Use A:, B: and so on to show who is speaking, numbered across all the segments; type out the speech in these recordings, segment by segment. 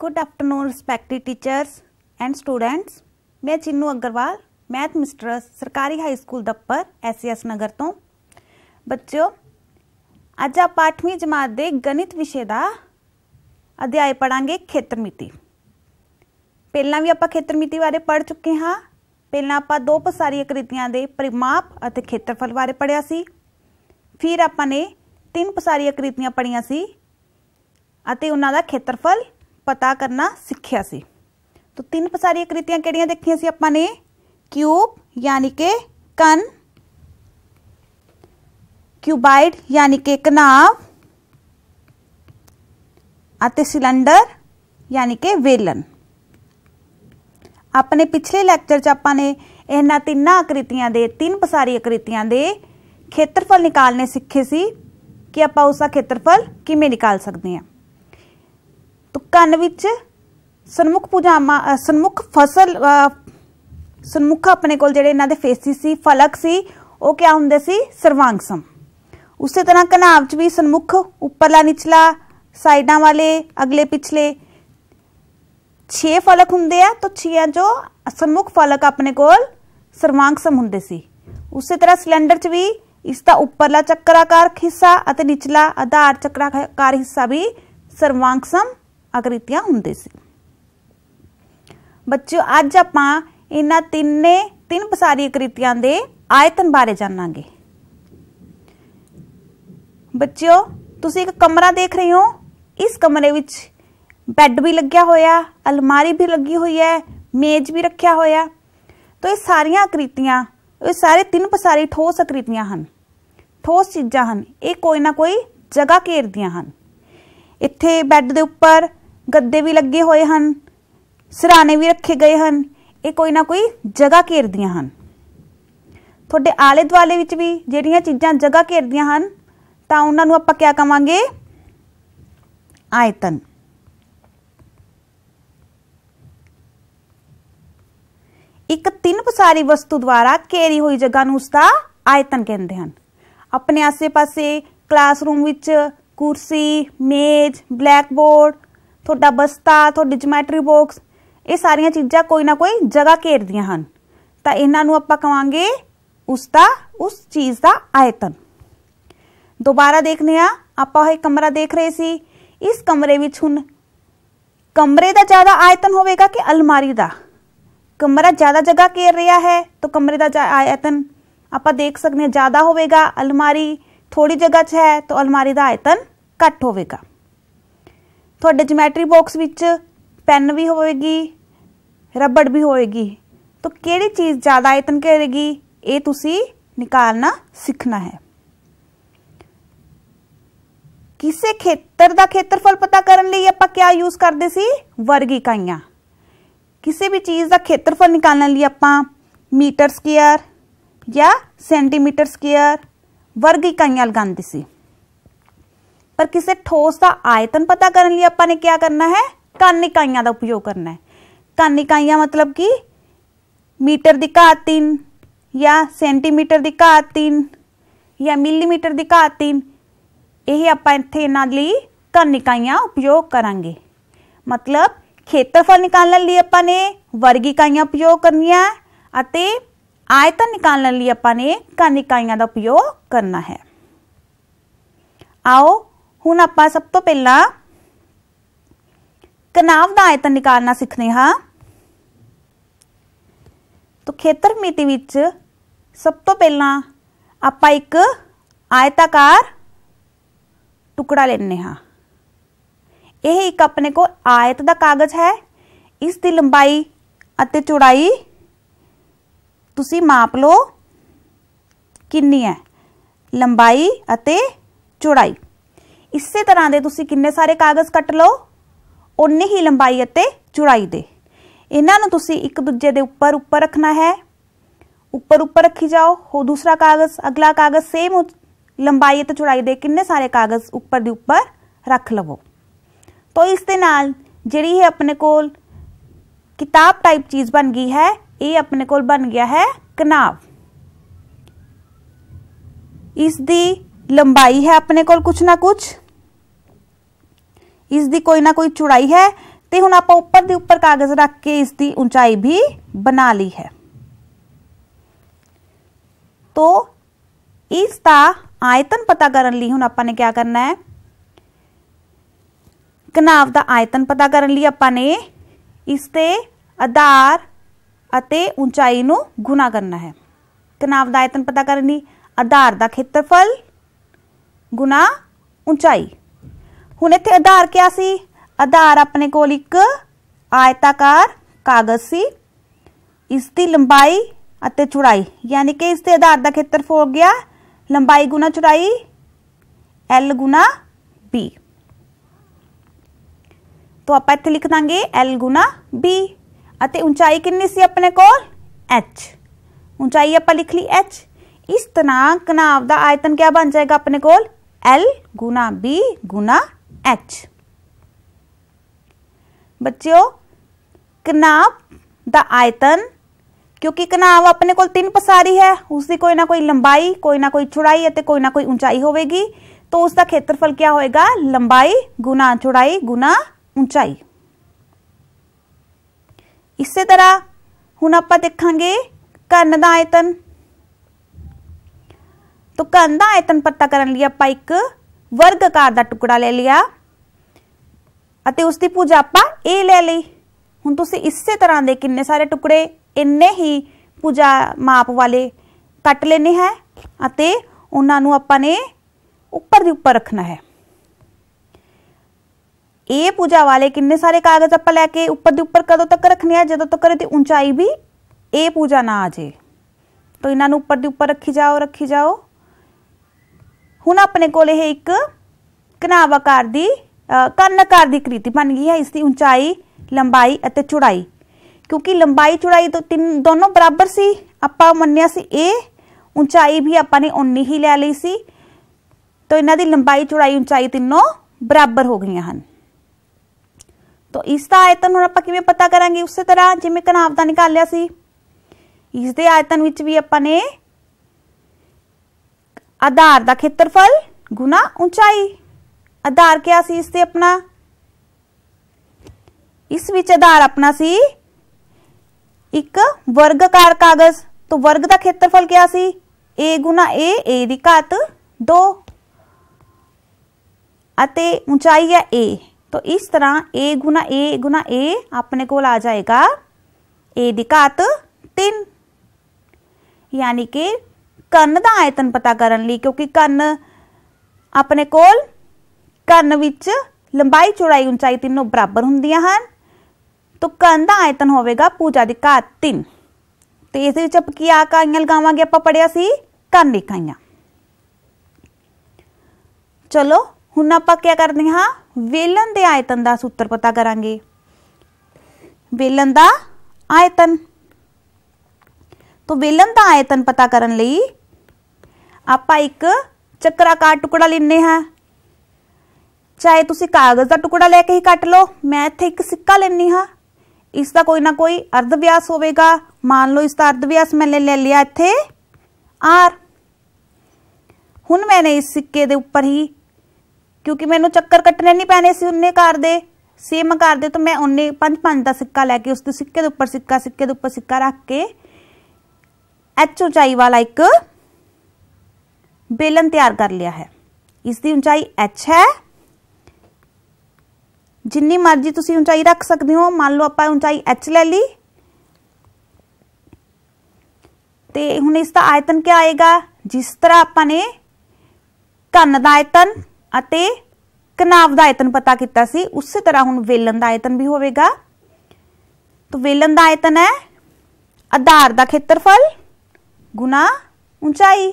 A: good afternoon respected teachers and students ਮੈਂ Chinnu Agarwal math mistress ਸਰਕਾਰੀ high school Dappar SS Nagar ਤੋਂ ਬੱਚਿਓ ਅੱਜ ਆਪਾਂ 8ਵੀਂ ਜਮਾਤ ਦੇ ਗਣਿਤ ਵਿਸ਼ੇ ਦਾ ਅਧਿਆਇ ਪੜਾਂਗੇ ਖੇਤਰ ਮਿਤੀ ਪਹਿਲਾਂ ਵੀ ਆਪਾਂ ਖੇਤਰ ਮਿਤੀ ਬਾਰੇ ਪੜ ਚੁੱਕੇ ਹਾਂ ਪਹਿਲਾਂ ਆਪਾਂ ਦੋ ਪਸਾਰੀ ਆਕ੍ਰਿਤੀਆਂ ਦੇ ਪਰਿਮਾਪ ਅਤੇ ਖੇਤਰਫਲ ਬਾਰੇ ਪੜਿਆ ਸੀ ਫਿਰ ਆਪਾਂ ਨੇ ਤਿੰਨ ਪਸਾਰੀ ਆਕ੍ਰਿਤੀਆਂ ਪੜੀਆਂ ਸੀ ਅਤੇ ਉਹਨਾਂ ਦਾ ਖੇਤਰਫਲ ਪਤਾ ਕਰਨਾ ਸਿੱਖਿਆ ਸੀ ਤਾਂ ਤਿੰਨ ਪਸਾਰੀਆਂ ਕ੍ਰਿਤੀਆਂ ਕਿਹੜੀਆਂ ਦੇਖੀਆਂ ਸੀ ਆਪਾਂ ਨੇ ਕਿਊਬ ਯਾਨੀ ਕਿ ਕਨ ਕਿਊਬਾਇਡ ਯਾਨੀ ਕਿ ਕਨਾਵ ਅਤੇ ਸਿਲੰਡਰ ਯਾਨੀ ਕਿ ਵੇਲਨ ਆਪਣੇ ਪਿਛਲੇ ਲੈਕਚਰ 'ਚ ਆਪਾਂ ਨੇ ਇਹਨਾਂ ਤਿੰਨਾਂ ਆਕ੍ਰਿਤੀਆਂ ਦੇ ਤਿੰਨ ਪਸਾਰੀ ਆਕ੍ਰਿਤੀਆਂ ਦੇ ਖੇਤਰਫਲ ਨਿਕਾਲਨੇ ਸਿੱਖੇ ਸੀ ਕਿ ਆਪਾਂ ਉਸ ਦਾ ਖੇਤਰਫਲ ਕਿਵੇਂ ਨਿਕਾਲ ਸਕਦੇ ਹਾਂ ਤਾਂ ਕੰਨ ਵਿੱਚ ਸਨਮੁਖ ਪੂਜਾਮਾ ਸਨਮੁਖ ਫਸਲ ਸਨਮੁਖ ਆਪਣੇ ਕੋਲ ਜਿਹੜੇ ਇਹਨਾਂ ਦੇ ਫੇਸਿਸ ਸੀ ਫਲਕ ਸੀ ਉਹ ਕਿਆ ਹੁੰਦੇ ਸੀ ਸਰਵਾਂਗਸਮ ਉਸੇ ਤਰ੍ਹਾਂ ਕਨਾਵ 'ਚ ਵੀ ਸਨਮੁਖ ਉੱਪਰਲਾ ਨਿਚਲਾ ਸਾਈਡਾਂ ਵਾਲੇ ਅਗਲੇ ਪਿਛਲੇ 6 ਫਲਕ ਹੁੰਦੇ ਆ ਤਾਂ 6 ਜੋ ਸਨਮੁਖ ਫਲਕ ਆਪਣੇ ਕੋਲ ਸਰਵਾਂਗਸਮ ਹੁੰਦੇ ਸੀ ਉਸੇ ਤਰ੍ਹਾਂ ਸਿਲੰਡਰ 'ਚ ਵੀ ਇਸ ਦਾ ਉੱਪਰਲਾ ਚੱਕਰਾਕਾਰ ਹਿੱਸਾ ਅਤੇ ਨਿਚਲਾ ਆਧਾਰ ਚੱਕਰਾਕਾਰ ਹਿੱਸਾ ਵੀ ਸਰਵਾਂਗਸਮ ਆਕ੍ਰਿਤੀਆਂ ਹੁੰਦੀ ਸੀ ਬੱਚਿਓ ਅੱਜ ਆਪਾਂ ਇਹਨਾਂ ਤਿੰਨੇ ਤਿੰਨ ਪਸਾਰੀ ਆਕ੍ਰਿਤੀਆਂ ਦੇ ਆਇਤਨ ਬਾਰੇ ਜਾਣਾਂਗੇ ਬੱਚਿਓ ਤੁਸੀਂ ਇੱਕ ਕਮਰਾ ਦੇਖ ਰਹੇ ਹੋ ਇਸ ਕਮਰੇ ਵਿੱਚ ਬੈੱਡ ਵੀ ਲੱਗਿਆ ਹੋਇਆ ਅਲਮਾਰੀ ਵੀ ਲੱਗੀ ਹੋਈ ਹੈ ਮੇਜ਼ ਵੀ ਰੱਖਿਆ ਹੋਇਆ ਤਾਂ ਇਹ ਸਾਰੀਆਂ ਆਕ੍ਰਿਤੀਆਂ ਇਹ ਸਾਰੇ ਤਿੰਨ ਪਸਾਰੀ ਠੋਸ ਆਕ੍ਰਿਤੀਆਂ ਹਨ ਠੋਸ ਚੀਜ਼ਾਂ ਹਨ ਇਹ ਕੋਈ ਨਾ ਕੋਈ ਜਗ੍ਹਾ ਘੇਰਦੀਆਂ ਹਨ ਇੱਥੇ ਬੈੱਡ ਦੇ ਉੱਪਰ ਗੱਦੇ ਵੀ ਲੱਗੇ ਹੋਏ ਹਨ ਸਿਰਾਣੇ ਵੀ ਰੱਖੇ ਗਏ ਹਨ ਇਹ ਕੋਈ ਨਾ ਕੋਈ ਜਗ੍ਹਾ ਘੇਰਦੀਆਂ ਹਨ ਤੁਹਾਡੇ ਆਲੇ ਦੁਆਲੇ ਵਿੱਚ ਵੀ ਜਿਹੜੀਆਂ ਚੀਜ਼ਾਂ ਜਗ੍ਹਾ ਘੇਰਦੀਆਂ ਹਨ ਤਾਂ ਉਹਨਾਂ ਨੂੰ ਆਪਾਂ ਕਿਆ ਕਵਾਂਗੇ ਆਇਤਨ ਇੱਕ ਤਿੰਨ ਪਸਾਰੀ ਵਸਤੂ ਦੁਆਰਾ ਘੇਰੀ ਹੋਈ ਜਗ੍ਹਾ ਨੂੰ ਉਸਦਾ ਆਇਤਨ ਕਹਿੰਦੇ ਹਨ ਆਪਣੇ ਆਸੇ-ਪਾਸੇ ਕਲਾਸਰੂਮ ਵਿੱਚ ਕੁਰਸੀ ਮੇਜ਼ ਬਲੈਕਬੋਰਡ ਤੁਹਾਡਾ ਬਸਤਾ ਤੁਹਾਡੀ ਜਿਓਮੈਟਰੀ ਬਾਕਸ ਇਹ ਸਾਰੀਆਂ ਚੀਜ਼ਾਂ ਕੋਈ ਨਾ ਕੋਈ ਜਗ੍ਹਾ ਘੇਰਦੀਆਂ ਹਨ ਤਾਂ ਇਹਨਾਂ ਨੂੰ ਆਪਾਂ ਕਵਾਂਗੇ ਉਸ ਦਾ ਉਸ ਚੀਜ਼ ਦਾ ਆਇਤਨ ਦੁਬਾਰਾ ਦੇਖਨੇ ਆ ਆਪਾਂ ਇਹ ਕਮਰਾ ਦੇਖ ਰਹੇ ਸੀ ਇਸ ਕਮਰੇ ਵਿੱਚ ਹੁਣ ਕਮਰੇ ਦਾ ਜ਼ਿਆਦਾ ਆਇਤਨ ਹੋਵੇਗਾ ਕਿ ਅਲਮਾਰੀ ਦਾ ਕਮਰਾ ਜ਼ਿਆਦਾ ਜਗ੍ਹਾ ਘੇਰ ਰਿਹਾ ਹੈ ਤਾਂ ਕਮਰੇ ਦਾ ਆਇਤਨ ਆਪਾਂ ਦੇਖ ਸਕਦੇ ਹਾਂ ਜ਼ਿਆਦਾ ਹੋਵੇਗਾ ਅਲਮਾਰੀ ਥੋੜੀ ਜਗ੍ਹਾ 'ਚ ਹੈ ਤਾਂ ਅਲਮਾਰੀ ਦਾ ਆਇਤਨ ਘੱਟ ਹੋਵੇਗਾ ਤੁਹਾਡੇ ਜਿਓਮੈਟਰੀ ਬਾਕਸ ਵਿੱਚ ਪੈਨ ਵੀ ਹੋਵੇਗੀ ਰਬੜ ਵੀ ਹੋਵੇਗੀ ਤਾਂ ਕਿਹੜੀ ਚੀਜ਼ ਜ਼ਿਆਦਾ ਆਇਤਨ ਕਰੇਗੀ ਇਹ ਤੁਸੀਂ ਨਿਕਾਲਣਾ ਸਿੱਖਣਾ ਹੈ ਕਿਸੇ ਖੇਤਰ ਦਾ ਖੇਤਰਫਲ ਪਤਾ ਕਰਨ ਲਈ ਆਪਾਂ ਕਿਆ ਯੂਜ਼ ਕਰਦੇ ਸੀ ਵਰਗ ਇਕਾਈਆਂ ਕਿਸੇ ਵੀ ਚੀਜ਼ ਦਾ ਖੇਤਰਫਲ ਨਿਕਾਲਣ ਲਈ ਆਪਾਂ ਮੀਟਰ ਸਕੁਅਰ ਜਾਂ ਸੈਂਟੀਮੀਟਰ ਸਕੁਅਰ ਵਰਗ ਇਕਾਈਆਂ ਲਗਾਉਂਦੇ ਸੀ पर किसी ठोस का आयतन पता करने लिए आपने क्या करना है कन इकाइया का उपयोग करना है कन इकाइया मतलब कि मीटर की घात तीन या सेंटीमीटर की घात तीन या मिलीमीटर की घात तीन यही आप इतने इन्होंने कन इकाइया उपयोग करा मतलब खेत्रफल निकालने लिए अपने वर्ग इकाइया उपयोग कर आयतन निकालने लिए अपने कन इकाइया का उपयोग करना है आओ ਹੁਣ ਆਪਾਂ ਸਭ ਤੋਂ ਪਹਿਲਾਂ ਕਨਾਵ ਦਾ ਆਇਤਨ ਨਿਕਾਲਣਾ ਸਿੱਖਨੇ ਹਾਂ ਤਾਂ ਖੇਤਰ ਮਿਤੀ ਵਿੱਚ ਸਭ ਤੋਂ ਪਹਿਲਾਂ ਆਪਾਂ ਇੱਕ ਆਇਤਾਕਾਰ ਟੁਕੜਾ ਲੈਣੇ ਹਾਂ ਇਹ ਇੱਕ ਆਪਣੇ ਕੋਲ ਆਇਤ ਦਾ ਕਾਗਜ਼ ਹੈ ਇਸ ਦੀ ਲੰਬਾਈ ਅਤੇ ਚੌੜਾਈ ਤੁਸੀਂ ਮਾਪ ਲਓ ਕਿੰਨੀ ਹੈ ਲੰਬਾਈ ਅਤੇ ਚੌੜਾਈ ਇਸੇ ਤਰ੍ਹਾਂ ਦੇ ਤੁਸੀਂ ਕਿੰਨੇ ਸਾਰੇ ਕਾਗਜ਼ ਕੱਟ ਲਓ ਉਨੇ ਹੀ ਲੰਬਾਈ ਅਤੇ ਚੌੜਾਈ ਦੇ ਇਹਨਾਂ ਨੂੰ ਤੁਸੀਂ ਇੱਕ ਦੂਜੇ ਦੇ ਉੱਪਰ ਉੱਪਰ ਰੱਖਣਾ ਹੈ ਉੱਪਰ ਉੱਪਰ ਰੱਖੀ ਜਾਓ ਹੋ ਦੂਸਰਾ ਕਾਗਜ਼ ਅਗਲਾ ਕਾਗਜ਼ ਸੇਮ ਲੰਬਾਈ ਅਤੇ ਚੌੜਾਈ ਦੇ ਕਿੰਨੇ ਸਾਰੇ ਕਾਗਜ਼ ਉੱਪਰ ਦੇ ਉੱਪਰ ਰੱਖ ਲਵੋ ਤੋ ਇਸ ਦੇ ਨਾਲ ਜਿਹੜੀ ਇਹ ਆਪਣੇ ਕੋਲ ਕਿਤਾਬ ਟਾਈਪ ਚੀਜ਼ ਬਣ ਗਈ ਹੈ ਇਹ ਆਪਣੇ ਕੋਲ ਬਣ ਗਿਆ ਹੈ ਕਨਾਵ ਇਸ ਦੀ ਲੰਬਾਈ ਹੈ ਆਪਣੇ ਕੋਲ ਕੁਛ ਨਾ ਕੁਛ ਇਸ ਦੀ ਕੋਈ ਨਾ ਕੋਈ ਚੌੜਾਈ ਹੈ ਤੇ ਹੁਣ ਆਪਾਂ ਉੱਪਰ ਦੇ ਉੱਪਰ ਕਾਗਜ਼ ਰੱਖ ਕੇ ਇਸ ਦੀ ਉਚਾਈ ਵੀ ਬਣਾ ਲਈ ਹੈ ਤੋ ਇਸ ਦਾ ਆਇਤਨ ਪਤਾ ਕਰਨ ਲਈ ਹੁਣ ਆਪਾਂ ਨੇ ਕੀ ਕਰਨਾ ਹੈ ਕਨਾਵ ਦਾ ਆਇਤਨ ਪਤਾ ਕਰਨ ਲਈ ਆਪਾਂ ਨੇ ਇਸ ਤੇ ਆਧਾਰ ਅਤੇ ਉਚਾਈ ਨੂੰ ਗੁਣਾ ਕਰਨਾ ਹੈ ਕਨਾਵ ਦਾ ਆਇਤਨ ਪਤਾ ਕਰਨ ਲਈ ਆਧਾਰ ਦਾ ਖੇਤਰਫਲ ਗੁਣਾ ਉਚਾਈ ਹੁਣ ਇੱਥੇ ਆਧਾਰ ਕਿਆ ਸੀ ਆਧਾਰ ਆਪਣੇ ਕੋਲ ਇੱਕ ਆਇਤਾਕਾਰ ਕਾਗਜ਼ ਸੀ ਇਸ ਦੀ ਲੰਬਾਈ ਅਤੇ ਚੌੜਾਈ ਯਾਨੀ ਕਿ ਇਸ ਦੇ ਆਧਾਰ ਦਾ ਖੇਤਰਫਲ ਹੋ ਗਿਆ ਲੰਬਾਈ ਗੁਣਾ ਚੌੜਾਈ l ਗੁਣਾ b ਤੋਂ ਆਪਾਂ ਇੱਥੇ ਲਿਖ ਦਾਂਗੇ l ਗੁਣਾ b ਅਤੇ ਉਚਾਈ ਕਿੰਨੀ ਸੀ ਆਪਣੇ ਕੋਲ h ਉਚਾਈ ਆਪਾਂ ਲਿਖ ਲਈ h ਇਸ ਤਨਾਕ ਨਾਵ ਦਾ ਆਇਤਨ ਕਿਆ ਬਣ ਜਾਏਗਾ ਆਪਣੇ ਕੋਲ l ਗੁਣਾ b ਗੁਣਾ एच बच्चों कनाब द आयतन क्योंकि कनाव अपने को तीन पसारी है उसकी कोई ना कोई लंबाई कोई ना कोई चौड़ाई या कोई ना कोई ऊंचाई होगी तो उसका क्षेत्रफल क्या होएगा लंबाई गुना चौड़ाई गुना ऊंचाई इस तरह ਹੁਣ आप देखा घन का आयतन तो घन का आयतन पता करने ਲਈ ਆਪਾਂ ਇੱਕ ਵਰਗ ਆਕਾਰ ਦਾ ਟੁਕੜਾ ਲੈ ਲਿਆ ਅਤੇ ਉਸ ਦੀ ਪੂਜਾ ਆਪਾਂ A ਲੈ ਲਈ ਹੁਣ ਤੁਸੀਂ ਇਸੇ ਤਰ੍ਹਾਂ ਦੇ ਕਿੰਨੇ ਸਾਰੇ ਟੁਕੜੇ ਇੰਨੇ ਹੀ ਪੂਜਾ ਮਾਪ ਵਾਲੇ ਕੱਟ ਲੈਣੇ ਹੈ ਅਤੇ ਉਹਨਾਂ ਨੂੰ ਆਪਾਂ ਨੇ ਉੱਪਰ ਦੀ ਉੱਪਰ ਰੱਖਣਾ ਹੈ ਇਹ ਪੂਜਾ ਵਾਲੇ ਕਿੰਨੇ ਸਾਰੇ ਕਾਗਜ਼ ਆਪਾਂ ਲੈ ਕੇ ਉੱਪਰ ਦੀ ਉੱਪਰ ਕਦੋਂ ਤੱਕ ਰੱਖਣੇ ਆ ਜਦੋਂ ਤੱਕ ਇਹਦੀ ਉਚਾਈ ਵੀ ਇਹ ਪੂਜਾ ਨਾ ਆ ਜੇ ਤਾਂ ਇਹਨਾਂ ਨੂੰ ਉੱਪਰ ਦੀ ਉੱਪਰ ਰੱਖੀ ਜਾਓ ਰੱਖੀ ਜਾਓ ਹੁਣ ਆਪਣੇ ਕੋਲ ਇਹ ਇੱਕ ਕਨਾਵਾਕਾਰ ਦੀ ਕੰਨ ਦੀ ਕ੍ਰਿਤੀ ਬਣ ਗਈ ਹੈ ਇਸ ਦੀ ਉਚਾਈ ਲੰਬਾਈ ਅਤੇ ਚੌੜਾਈ ਕਿਉਂਕਿ ਲੰਬਾਈ ਚੌੜਾਈ ਤੋਂ ਤਿੰਨ ਦੋਨੋਂ ਬਰਾਬਰ ਸੀ ਆਪਾਂ ਮੰਨਿਆ ਸੀ ਇਹ ਉਚਾਈ ਵੀ ਆਪਾਂ ਨੇ ਉਨੀ ਹੀ ਲੈ ਲਈ ਸੀ ਤਾਂ ਇਹਨਾਂ ਦੀ ਲੰਬਾਈ ਚੌੜਾਈ ਉਚਾਈ ਤਿੰਨੋਂ ਬਰਾਬਰ ਹੋ ਗਈਆਂ ਹਨ ਤਾਂ ਇਸ ਦਾ ਆਇਤਨ ਹੁਣ ਆਪਾਂ ਕਿਵੇਂ ਪਤਾ ਕਰਾਂਗੇ ਉਸੇ ਤਰ੍ਹਾਂ ਜਿਵੇਂ ਕਨਾਵ ਦਾ ਨਿਕਾਲਿਆ ਸੀ ਇਸ ਦੇ ਆਇਤਨ ਵਿੱਚ ਵੀ ਆਪਾਂ ਨੇ ਆਧਾਰ ਦਾ ਖੇਤਰਫਲ ਗੁਣਾ ਉਚਾਈ ਆਧਾਰ ਕਿਆ ਸੀ ਇਸ ਤੇ ਆਪਣਾ ਇਸ ਵਿੱਚ ਆਧਾਰ ਆਪਣਾ ਸੀ ਇੱਕ ਵਰਗਕਾਰ ਕਾਗਜ਼ ਤੋਂ ਵਰਗ ਦਾ ਖੇਤਰਫਲ ਕਿਆ ਸੀ a ਗੁਣਾ a a ਦੀ ਘਾਤ 2 ਅਤੇ ਉਚਾਈ ਹੈ a तो इस तरह ए a ए गुना ए अपने को आ जाएगा ए दिकात तीन यानी कि ਕੰਨ ਦਾ ਆਇਤਨ ਪਤਾ ਕਰਨ ਲਈ ਕਿਉਂਕਿ ਕੰਨ ਆਪਣੇ ਕੋਲ ਕੰਨ ਵਿੱਚ ਲੰਬਾਈ ਚੌੜਾਈ ਉਚਾਈ ਤਿੰਨੋਂ ਬਰਾਬਰ ਹੁੰਦੀਆਂ ਹਨ ਤਾਂ ਕੰਨ ਦਾ ਆਇਤਨ ਹੋਵੇਗਾ ਪੂਜਾ ਦੀ ਘਾਤ 3 ਤੇ ਇਸ ਵਿੱਚ ਆਪ ਕੀ ਆਕਾਈਆਂ ਲਗਾਵਾਂਗੇ ਆਪਾਂ ਪੜਿਆ ਸੀ ਕੰਨ ਇਕਾਈਆਂ ਚਲੋ ਹੁਣ ਆਪਾਂ ਕੀ ਕਰਦੇ ਹਾਂ ਵੇਲਨ ਦੇ ਆਇਤਨ ਦਾ ਸੂਤਰ ਪਤਾ ਕਰਾਂਗੇ ਵੇਲਨ ਦਾ ਆਇਤਨ ਤੋਂ ਵੇਲਨ ਦਾ ਆਇਤਨ ਪਤਾ ਕਰਨ ਲਈ ਆਪਾਂ ਇੱਕ ਚੱਕਰਾਕਾਰ ਟੁਕੜਾ ਲੈਨੇ ਹਾਂ ਚਾਹੇ ਤੁਸੀਂ ਕਾਗਜ਼ ਦਾ ਟੁਕੜਾ ਲੈ ਕੇ ਹੀ ਕੱਟ ਲਓ ਮੈਂ ਇੱਥੇ ਇੱਕ ਸਿੱਕਾ ਲੈਨੀ ਹਾਂ ਇਸ ਦਾ ਕੋਈ ਨਾ ਕੋਈ ਅਰਧ ਵਿਆਸ ਹੋਵੇਗਾ ਮੰਨ ਲਓ ਇਸ ਦਾ ਅਰਧ ਵਿਆਸ ਮੈਂ ਲੈ ਲਿਆ ਇੱਥੇ ਆਰ ਹੁਣ ਮੈਂ ਇਸ ਸਿੱਕੇ ਦੇ ਉੱਪਰ ਹੀ ਕਿਉਂਕਿ ਮੈਨੂੰ ਚੱਕਰ ਕੱਟਣੇ ਨਹੀਂ ਪੈਣੇ ਸੀ ਉਹਨੇ ਕਰ ਦੇ ਸੇਮ ਕਰ ਦੇ ਤਾਂ ਮੈਂ ਉਹਨੇ 5 5 ਦਾ ਸਿੱਕਾ ਲੈ ਕੇ ਉਸ ਦੇ ਸਿੱਕੇ ਦੇ ਉੱਪਰ ਸਿੱਕਾ ਸਿੱਕੇ ਦੇ ਉੱਪਰ ਸਿੱਕਾ ਰੱਖ ਕੇ ਐਚ ਉਚਾਈ ਵਾਲਾ ਇੱਕ ਬੇਲਨ ਤਿਆਰ ਕਰ ਲਿਆ ਹੈ ਇਸ ਦੀ ਉਚਾਈ h ਹੈ ਜਿੰਨੀ ਮਰਜ਼ੀ ਤੁਸੀਂ ਉਚਾਈ ਰੱਖ ਸਕਦੇ ਹੋ ਮੰਨ ਲਓ ਆਪਾਂ ਉਚਾਈ h ਲੈ ਲਈ ਤੇ ਹੁਣ ਇਸ ਦਾ ਆਇਤਨ ਕੀ ਆਏਗਾ ਜਿਸ ਤਰ੍ਹਾਂ ਆਪਾਂ ਨੇ ਘਨ ਦਾ ਆਇਤਨ ਅਤੇ ਕਨਾਵ ਦਾ ਆਇਤਨ ਪਤਾ ਕੀਤਾ ਸੀ ਉਸੇ ਤਰ੍ਹਾਂ ਹੁਣ ਵੇਲਨ ਦਾ ਆਇਤਨ ਵੀ ਹੋਵੇਗਾ ਤਾਂ ਵੇਲਨ ਦਾ ਆਇਤਨ ਹੈ ਆਧਾਰ ਦਾ ਖੇਤਰਫਲ ਗੁਣਾ ਉਚਾਈ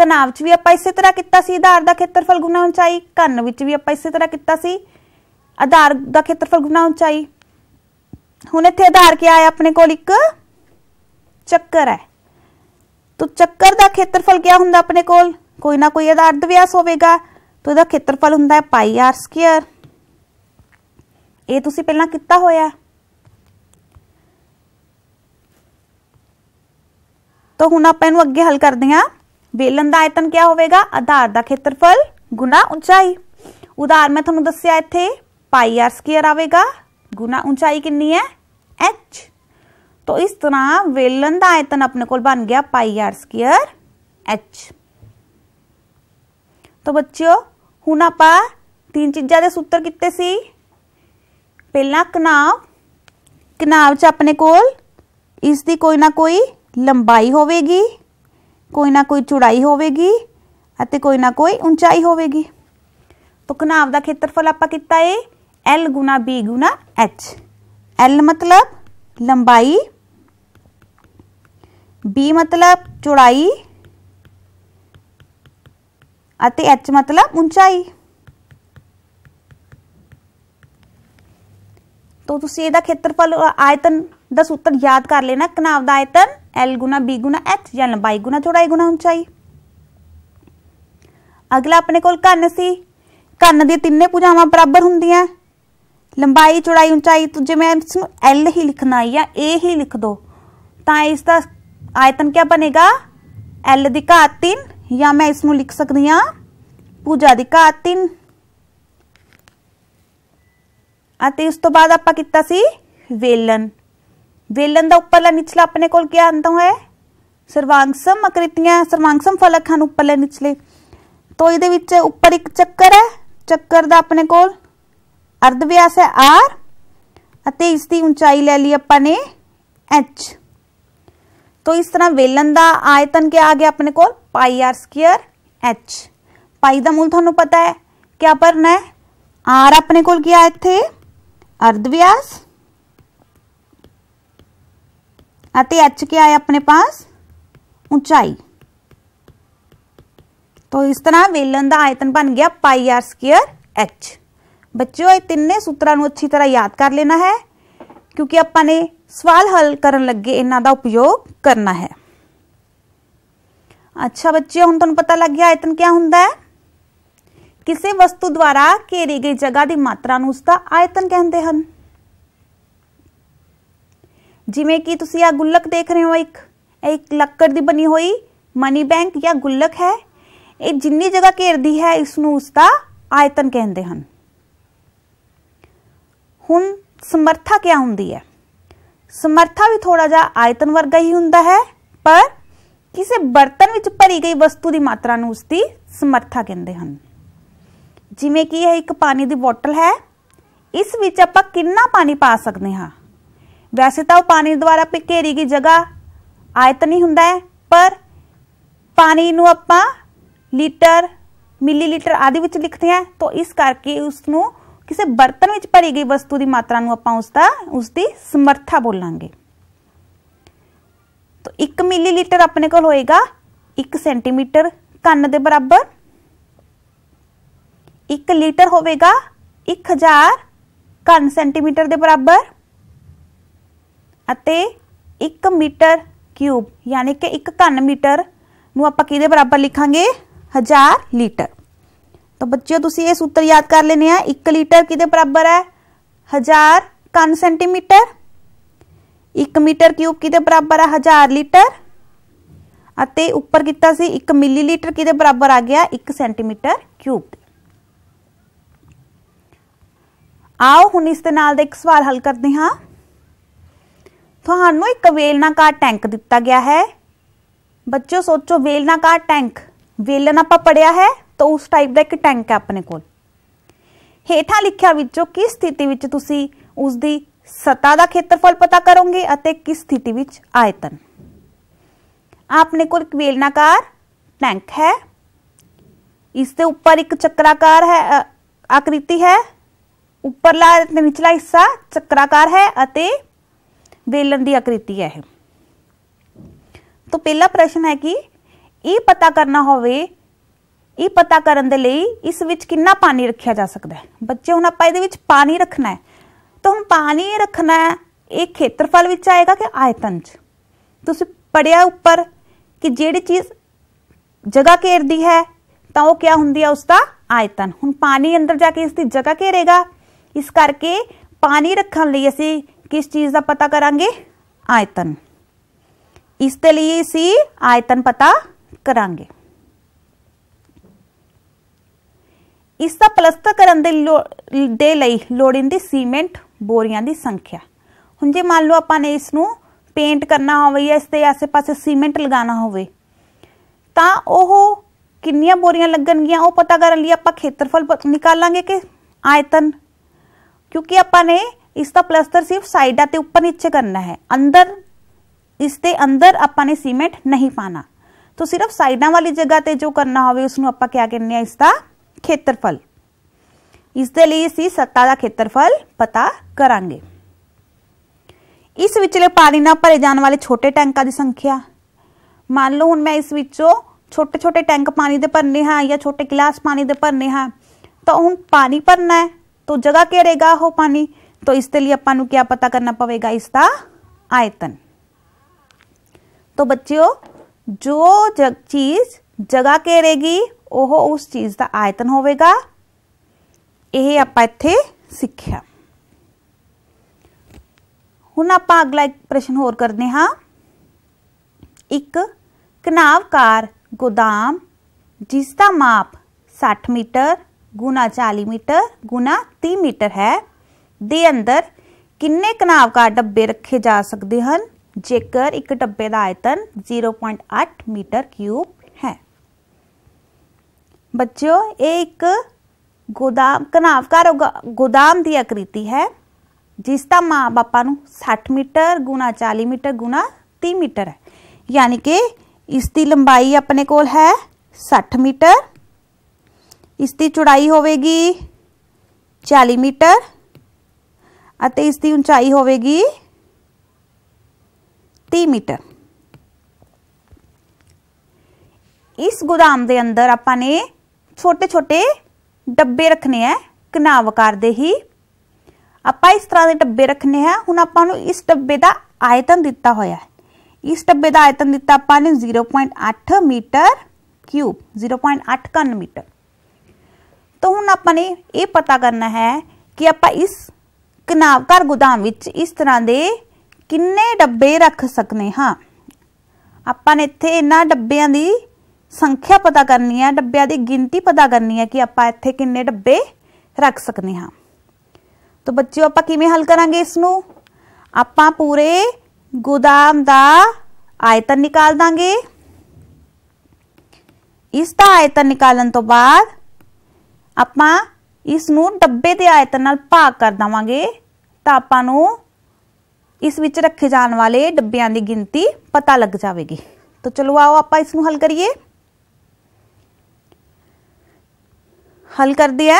A: ਕਨਾਵ 'ਚ ਵੀ ਆਪਾਂ ਇਸੇ ਤਰ੍ਹਾਂ ਕੀਤਾ ਸੀ ਆਧਾਰ ਦਾ ਖੇਤਰਫਲ ਗੁਣਾ ਉਚਾਈ ਕੰਨ ਵਿੱਚ ਵੀ ਆਪਾਂ ਇਸੇ ਤਰ੍ਹਾਂ ਕੀਤਾ ਸੀ ਆਧਾਰ ਦਾ ਖੇਤਰਫਲ ਗੁਣਾ ਉਚਾਈ ਹੁਣ ਇੱਥੇ ਆਧਾਰ ਕੀ ਆਇਆ ਆਪਣੇ ਕੋਲ ਇੱਕ ਚੱਕਰ ਹੈ ਤਾਂ ਚੱਕਰ ਦਾ ਖੇਤਰਫਲ ਕੀ ਹੁੰਦਾ ਆਪਣੇ ਕੋਲ ਕੋਈ ਨਾ ਕੋਈ ਆਧਾਰ ਅਰਧ ਵਿਆਸ ਹੋਵੇਗਾ ਤਾਂ ਇਹਦਾ ਖੇਤਰਫਲ ਹੁੰਦਾ ਹੈ ਪਾਈ ਆਰ ਸਕੁਅਰ ਇਹ ਤੁਸੀਂ ਪਹਿਲਾਂ ਕੀਤਾ ਹੋਇਆ ਤਾਂ ਹੁਣ ਆਪਾਂ ਇਹਨੂੰ ਅੱਗੇ ਹੱਲ ਕਰਦੇ ਹਾਂ ਬੇਲਨ ਦਾ ਆਇਤਨ ਕੀ ਹੋਵੇਗਾ ਆਧਾਰ ਦਾ ਖੇਤਰਫਲ ਗੁਣਾ ਉਚਾਈ ਉਦਾਹਰਨ ਮੈਂ ਤੁਹਾਨੂੰ ਦੱਸਿਆ ਇੱਥੇ ਪਾਈ ਆਰ ਸਕੁਅਰ ਆਵੇਗਾ ਗੁਣਾ ਉਚਾਈ ਕਿੰਨੀ ਹੈ h तो इस तरह वेलन का आयतन अपने को बन गया पाई आर स्केयर एच तो बच्चों हूँ आप तीन चीज़ा के सूत्र किते सी पहला कनाव कनाव च अपने को इसकी कोई ना कोई लंबाई होगी ਕੋਈ ਨਾ ਕੋਈ ਚੌੜਾਈ ਹੋਵੇਗੀ ਅਤੇ ਕੋਈ ਨਾ ਕੋਈ ਉਚਾਈ ਹੋਵੇਗੀ ਤਾਂ ਘਨਾਵ ਦਾ ਖੇਤਰਫਲ ਆਪਾਂ ਕੀਤਾ ਏ l b h l ਮਤਲਬ ਲੰਬਾਈ b ਮਤਲਬ ਚੌੜਾਈ ਅਤੇ h ਮਤਲਬ ਉਚਾਈ तो ਤੁਸੀਂ ਇਹਦਾ ਖੇਤਰਫਲ ਆਇਤਨ ਦਾ ਸੂਤਰ ਯਾਦ ਕਰ ਲੈਣਾ ਕਨਾਵ ਦਾ ਆਇਤਨ l b h ਜਾਂ ਲੰਬਾਈ ਗੁਣਾ ਚੌੜਾਈ ਗੁਣਾ ਉਚਾਈ ਅਗਲਾ ਆਪਣੇ ਕੋਲ ਕੰਨ ਸੀ ਕੰਨ ਦੀ ਤਿੰਨੇ ਪੂਜਾਵਾਂ ਬਰਾਬਰ ਹੁੰਦੀਆਂ ਲੰਬਾਈ ਚੌੜਾਈ ਉਚਾਈ ਤੋਂ ਜੇ ਮੈਂ ਇਸ ਨੂੰ l ਹੀ ਲਿਖਣਾ ਹੈ ਜਾਂ a ਹੀ ਲਿਖ ਦੋ ਤਾਂ ਇਸ ਦਾ ਆਇਤਨ ਕੀ ਬਣੇਗਾ l ਦੀ ਘਾਤ 3 ਜਾਂ ਮੈਂ ਇਸ ਨੂੰ ਲਿਖ ਸਕਦੀ ਹਾਂ ਪੂਜਾ ਦੀ ਘਾਤ 3 ਅਤੇ ਇਸ ਤੋਂ ਬਾਅਦ ਆਪਾਂ ਕੀਤਾ ਸੀ ਵੇਲਨ ਵੇਲਨ ਦਾ ਉੱਪਰਲਾ ਨਿਚਲਾ ਆਪਣੇ ਕੋਲ ਕੀ ਆਂਦਾ ਹੈ ਸਰਵਾਂਗਸਮ ਅਕ੍ਰਿਤੀਆਂ ਸਰਵਾਂਗਸਮ ਫਲਕ ਹਨ ਉੱਪਰਲੇ ਨਿਚਲੇ ਤੋਂ ਇਹਦੇ ਵਿੱਚ ਉੱਪਰ ਇੱਕ ਚੱਕਰ ਹੈ ਚੱਕਰ ਦਾ ਆਪਣੇ ਕੋਲ ਅਰਧ ਵਿਆਸ ਹੈ r ਅਤੇ ਇਸ ਦੀ ਉਚਾਈ ਲੈ ਲਈ ਆਪਾਂ ਨੇ h ਤੋਂ ਇਸ ਤਰ੍ਹਾਂ ਵੇਲਨ ਦਾ ਆਇਤਨ ਕੀ ਆ ਗਿਆ ਆਪਣੇ ਕੋਲ ਪਾਈ r h ਪਾਈ ਦਾ ਮੂਲ ਤੁਹਾਨੂੰ ਪਤਾ ਹੈ ਕਿਆ ਆਪਰਨਾ ਹੈ r ਆਪਣੇ ਕੋਲ ਕੀ ਆ ਇੱਥੇ ਅਰਧ ਵਿਆਸ ਅਤੇ एच क्या है ਆਪਣੇ ਪਾਸ ਉਚਾਈ तो ਇਸ ਤਰ੍ਹਾਂ वेलन ਦਾ आयतन बन गया पाई आर स्क्वायर एच बच्चों ਤਿੰਨੇ ਸੂਤਰਾਂ ਨੂੰ ਅੱਛੀ ਤਰ੍ਹਾਂ ਯਾਦ ਕਰ ਲੈਣਾ ਹੈ ਕਿਉਂਕਿ ਆਪਾਂ ਨੇ ਸਵਾਲ ਹੱਲ ਕਰਨ ਲੱਗੇ ਇਹਨਾਂ ਦਾ ਉਪਯੋਗ ਕਰਨਾ ਹੈ ਅੱਛਾ ਬੱਚਿਓ ਹੁਣ ਤੁਹਾਨੂੰ ਪਤਾ ਲੱਗ ਗਿਆ ਆਇਤਨ ਕੀ ਹੁੰਦਾ ਹੈ ਕਿਸੇ ਵਸਤੂ ਦੁਆਰਾ ਘੇਰੀ ਗਈ ਜਗ੍ਹਾ ਦੀ ਮਾਤਰਾ ਨੂੰ ਉਸ ਦਾ ਆਇਤਨ ਕਹਿੰਦੇ ਹਨ ਜਿਵੇਂ ਕਿ ਤੁਸੀਂ ਆ ਗੁੱਲਕ ਦੇਖ ਰਹੇ ਹੋ ਇੱਕ ਇਹ ਇੱਕ ਲੱਕੜ ਦੀ ਬਣੀ ਹੋਈ ਮਨੀ ਬੈਂਕ ਜਾਂ ਗੁੱਲਕ ਹੈ ਇਹ ਜਿੰਨੀ ਜਗ੍ਹਾ ਘੇਰਦੀ ਹੈ ਇਸ ਨੂੰ ਉਸ ਦਾ ਆਇਤਨ ਕਹਿੰਦੇ ਹਨ ਹੁਣ ਸਮਰਥਾ ਕੀ ਹੁੰਦੀ ਹੈ ਸਮਰਥਾ ਵੀ ਥੋੜਾ ਜਿਹਾ ਆਇਤਨ ਵਰਗਾ ਹੀ ਹੁੰਦਾ ਹੈ ਪਰ ਕਿਸੇ ਬਰਤਨ ਵਿੱਚ ਭਰੀ ਗਈ ਵਸਤੂ ਦੀ ਮਾਤਰਾ ਨੂੰ ਉਸ ਦੀ ਸਮਰਥਾ ਕਹਿੰਦੇ ਹਨ ਜਿਵੇਂ ਕਿ ਇਹ ਇੱਕ ਪਾਣੀ ਦੀ ਬੋਤਲ ਹੈ ਇਸ ਵਿੱਚ ਆਪਾਂ ਕਿੰਨਾ ਪਾਣੀ ਪਾ ਸਕਦੇ ਹਾਂ ਵੈਸੇ ਤਾਂ ਉਹ ਪਾਣੀ ਦੁਆਰਾ ਘੇਰੀ ਗਈ ਜਗ੍ਹਾ ਆਇਤ ਨਹੀਂ ਹੁੰਦਾ ਹੈ ਪਰ ਪਾਣੀ ਨੂੰ ਆਪਾਂ ਲੀਟਰ ਮਿਲੀਲੀਟਰ ਆਦਿ ਵਿੱਚ ਲਿਖਦੇ ਹਾਂ ਤਾਂ ਇਸ ਕਰਕੇ ਉਸ ਨੂੰ ਕਿਸੇ ਬਰਤਨ ਵਿੱਚ ਭਰੀ ਗਈ ਵਸਤੂ ਦੀ ਮਾਤਰਾ ਨੂੰ ਆਪਾਂ ਉਸ ਦਾ ਉਸ ਦੀ ਸਮਰੱਥਾ ਬੋਲਾਂਗੇ ਤਾਂ 1 ਮਿਲੀਲੀਟਰ ਆਪਣੇ ਕੋਲ ਹੋਏਗਾ 1 ਸੈਂਟੀਮੀਟਰ ਕੰਨ ਦੇ ਬਰਾਬਰ 1 ਲੀਟਰ ਹੋਵੇਗਾ 1000 ਕੰਨ ਸੈਂਟੀਮੀਟਰ ਦੇ ਬਰਾਬਰ एक मीटर क्यूब यानी कि एक घन मीटर आप कि बराबर लिखा हज़ार लीटर तो बच्चे तुम ये सूत्र याद कर लेने एक लीटर कि बराबर है हज़ार घन सेंटीमीटर एक मीटर क्यूब कि बराबर है हज़ार लीटर उपर किता से एक मिली लीटर कि बराबर आ गया एक सेंटीमीटर क्यूब आओ हूँ इस सवाल हल करते हाँ ਤੁਹਾਨੂੰ ਇੱਕ ਵੇਲਨਾਕਾਰ ਟੈਂਕ ਦਿੱਤਾ ਗਿਆ ਹੈ ਬੱਚਿਓ ਸੋਚੋ ਵੇਲਨਾਕਾਰ ਟੈਂਕ ਵੇਲਨ ਆਪਾਂ ਪੜਿਆ ਹੈ ਤਾਂ ਉਸ ਟਾਈਪ ਦਾ ਇੱਕ ਟੈਂਕ ਹੈ ਆਪਣੇ ਕੋਲ ਹੇਠਾਂ ਲਿਖਿਆ ਵਿੱਚੋਂ ਕਿਸ ਸਥਿਤੀ ਵਿੱਚ ਤੁਸੀਂ ਉਸ ਦੀ ਸਤਾ ਦਾ ਖੇਤਰਫਲ ਪਤਾ ਕਰੋਗੇ ਅਤੇ ਕਿਸ ਸਥਿਤੀ ਵਿੱਚ ਆਇਤਨ ਆਪਣੇ ਕੋਲ ਇੱਕ ਵੇਲਨਾਕਾਰ ਟੈਂਕ ਹੈ ਇਸ ਦੇ ਉੱਪਰ ਇੱਕ ਚੱਕਰਾਕਾਰ ਹੈ ਆਕ੍ਰਿਤੀ ਹੈ ਉੱਪਰਲਾ ਤੇ ਨਿਚਲਾ ਹਿੱਸਾ ਚੱਕਰਾਕਾਰ ਹੈ ਅਤੇ ਵੇਲਣ ਦੀ ਆਕ੍ਰਿਤੀ ਹੈ ਇਹ ਤਾਂ ਪਹਿਲਾ ਪ੍ਰਸ਼ਨ ਹੈ ਕਿ ਇਹ ਪਤਾ ਕਰਨਾ ਹੋਵੇ ਇਹ ਪਤਾ ਕਰਨ ਦੇ ਲਈ ਇਸ ਵਿੱਚ ਕਿੰਨਾ ਪਾਣੀ ਰੱਖਿਆ ਜਾ ਸਕਦਾ ਹੈ ਬੱਚੇ ਹੁਣ ਆਪਾਂ ਇਹਦੇ ਵਿੱਚ ਪਾਣੀ ਰੱਖਣਾ ਹੈ ਤਾਂ ਹੁਣ ਪਾਣੀ ਰੱਖਣਾ ਇਹ ਖੇਤਰਫਲ ਵਿੱਚ ਆਏਗਾ ਕਿ ਆਇਤਨ 'ਚ ਤੁਸੀਂ ਪੜਿਆ ਉੱਪਰ ਕਿ ਜਿਹੜੀ ਚੀਜ਼ ਜਗ੍ਹਾ ਘੇਰਦੀ ਹੈ ਤਾਂ ਉਹ ਕੀ ਹੁੰਦੀ ਹੈ ਉਸ ਦਾ ਆਇਤਨ ਹੁਣ ਪਾਣੀ ਅੰਦਰ ਜਾ ਕੇ ਇਸ ਦੀ ਜਗ੍ਹਾ ਘੇਰੇਗਾ ਇਸ ਕਰਕੇ ਪਾਣੀ ਰੱਖਣ ਲਈ ਅਸੀਂ ਕਿਸ ਚੀਜ਼ ਦਾ ਪਤਾ ਕਰਾਂਗੇ ਆਇਤਨ ਇਸ ਦੇ ਲਈ ਸੀ ਆਇਤਨ ਪਤਾ ਕਰਾਂਗੇ ਇਸ ਦਾ ਪਲਸਤਰ ਕਰਨ ਦੇ ਦੇ ਲਈ ਲੋੜੀਂਦੀ ਸੀਮੈਂਟ ਬੋਰੀਆਂ ਦੀ ਸੰਖਿਆ ਹੁਣ ਜੇ ਮੰਨ ਲਓ ਆਪਾਂ ਨੇ ਇਸ ਨੂੰ ਪੇਂਟ ਕਰਨਾ ਹੋਵੇ ਜਾਂ ਇਸ ਦੇ ਆਸ-ਪਾਸੇ ਸੀਮੈਂਟ ਲਗਾਉਣਾ ਹੋਵੇ ਤਾਂ ਉਹ ਕਿੰਨੀਆਂ ਬੋਰੀਆਂ ਲੱਗਣਗੀਆਂ ਉਹ ਪਤਾ ਕਰਨ ਲਈ ਆਪਾਂ ਖੇਤਰਫਲ ਨਿਕਾਲਾਂਗੇ ਕਿ ਆਇਤਨ ਕਿਉਂਕਿ ਆਪਾਂ ਨੇ इसका प्लस्तर सिर्फ ਸਿਰਫ ਸਾਈਡਾਂ उपर नीचे करना है अंदर इसके अंदर आपने सीमेंट नहीं पाना तो सिर्फ साइडा वाली जगह पर जो करना हो उसू आप क्या कहने इसका खेत्रफल इस असं सत्ता का खेत्रफल पता करा इस विचले पानी ना भरे जाने वाले छोटे टैंकों की संख्या मान लो हूँ मैं इस विचों छोटे छोटे टैंक पानी के भरने हाँ या छोटे गिलास पानी के भरने हाँ तो हूँ पानी भरना है तो जगह घेरेगा वह पानी तो इसके लिए अपन क्या पता करना पवेगा इसका आयतन तो बच्चों जो जग चीज जगह के रहेगी ओह उस चीज का आयतन होगा यह आप इतने सीखा हूँ आप अगला एक प्रश्न होर करते हाँ एक कनावकार गोदाम जिसका माप साठ मीटर गुना चाली मीटर गुना तीह मीटर है ਦੇ ਅੰਦਰ ਕਿੰਨੇ ਕਨਾਵਕਾਰ ਡੱਬੇ ਰੱਖੇ ਜਾ ਸਕਦੇ ਹਨ ਜੇਕਰ ਇੱਕ ਡੱਬੇ ਦਾ ਆਇਤਨ 0.8 ਮੀਟਰ ਕਿਊਬ ਹੈ ਬੱਚਿਓ ਇਹ ਇੱਕ ਗੋਦਾਮ ਕਨਾਵਕਾਰ ਗੋਦਾਮ ਦੀ ਆਕ੍ਰਿਤੀ ਹੈ ਜਿਸ ਦਾ ਮਾਪ ਆਪਾਂ ਨੂੰ 60 ਮੀਟਰ 40 ਮੀਟਰ 30 ਮੀਟਰ ਹੈ ਯਾਨੀ ਕਿ ਇਸ ਦੀ ਲੰਬਾਈ ਆਪਣੇ ਕੋਲ ਹੈ 60 ਮੀਟਰ ਇਸ ਦੀ ਚੌੜਾਈ ਹੋਵੇਗੀ 40 ਮੀਟਰ ਅਤੇ ਇਸ ਦੀ ਉਚਾਈ ਹੋਵੇਗੀ 30 ਮੀਟਰ ਇਸ ਗੋਦਾਮ ਦੇ ਅੰਦਰ ਆਪਾਂ ਨੇ ਛੋਟੇ-ਛੋਟੇ ਡੱਬੇ ਰੱਖਨੇ ਆ ਕਨਾਵ ਦੇ ਹੀ ਆਪਾਂ ਇਸ ਤਰ੍ਹਾਂ ਦੇ ਡੱਬੇ ਰੱਖਨੇ ਆ ਹੁਣ ਆਪਾਂ ਨੂੰ ਇਸ ਡੱਬੇ ਦਾ ਆਇਤਨ ਦਿੱਤਾ ਹੋਇਆ ਹੈ ਇਸ ਡੱਬੇ ਦਾ ਆਇਤਨ ਦਿੱਤਾ ਆਪਾਂ ਨੇ 0.8 ਮੀਟਰ ਕਿਊਬ 0.8 ਘਨ ਮੀਟਰ ਤਾਂ ਹੁਣ ਆਪਾਂ ਨੇ ਇਹ ਪਤਾ ਕਰਨਾ ਹੈ ਕਿ ਆਪਾਂ ਇਸ ਘਰ ਗੋਦਾਮ ਵਿੱਚ ਇਸ ਤਰ੍ਹਾਂ ਦੇ ਕਿੰਨੇ ਡੱਬੇ ਰੱਖ ਸਕਨੇ ਹਾਂ ਆਪਾਂ ਨੇ ਇੱਥੇ ਇਹਨਾਂ ਡੱਬਿਆਂ ਦੀ ਸੰਖਿਆ ਪਤਾ ਕਰਨੀ ਹੈ ਡੱਬਿਆਂ ਦੀ ਗਿਣਤੀ ਪਤਾ ਕਰਨੀ ਹੈ ਕਿ ਆਪਾਂ ਇੱਥੇ ਕਿੰਨੇ ਡੱਬੇ ਰੱਖ ਸਕਨੇ ਹਾਂ ਤਾਂ ਬੱਚਿਓ ਆਪਾਂ ਕਿਵੇਂ ਹੱਲ ਕਰਾਂਗੇ ਇਸ ਨੂੰ ਆਪਾਂ ਪੂਰੇ ਗੋਦਾਮ ਦਾ ਆਇਤਨ ਨਿਕਾਲ ਦਾਂਗੇ ਇਸ ਦਾ ਆਇਤਨ ਨਿਕਾਲਣ ਤੋਂ ਬਾਅਦ ਆਪਾਂ ਇਸ ਨੂੰ ਡੱਬੇ ਦੇ ਆਇਤਨ ਨਾਲ ਭਾਗ ਕਰ ਦਵਾਂਗੇ ਤਾਂ ਆਪਾਂ ਨੂੰ ਇਸ ਵਿੱਚ ਰੱਖੇ ਜਾਣ ਵਾਲੇ ਡੱਬਿਆਂ ਦੀ ਗਿਣਤੀ ਪਤਾ ਲੱਗ ਜਾਵੇਗੀ ਤਾਂ ਚਲੋ ਆਓ ਆਪਾਂ ਇਸ ਨੂੰ ਹੱਲ ਕਰੀਏ ਹੱਲ ਕਰ ਦਿਆ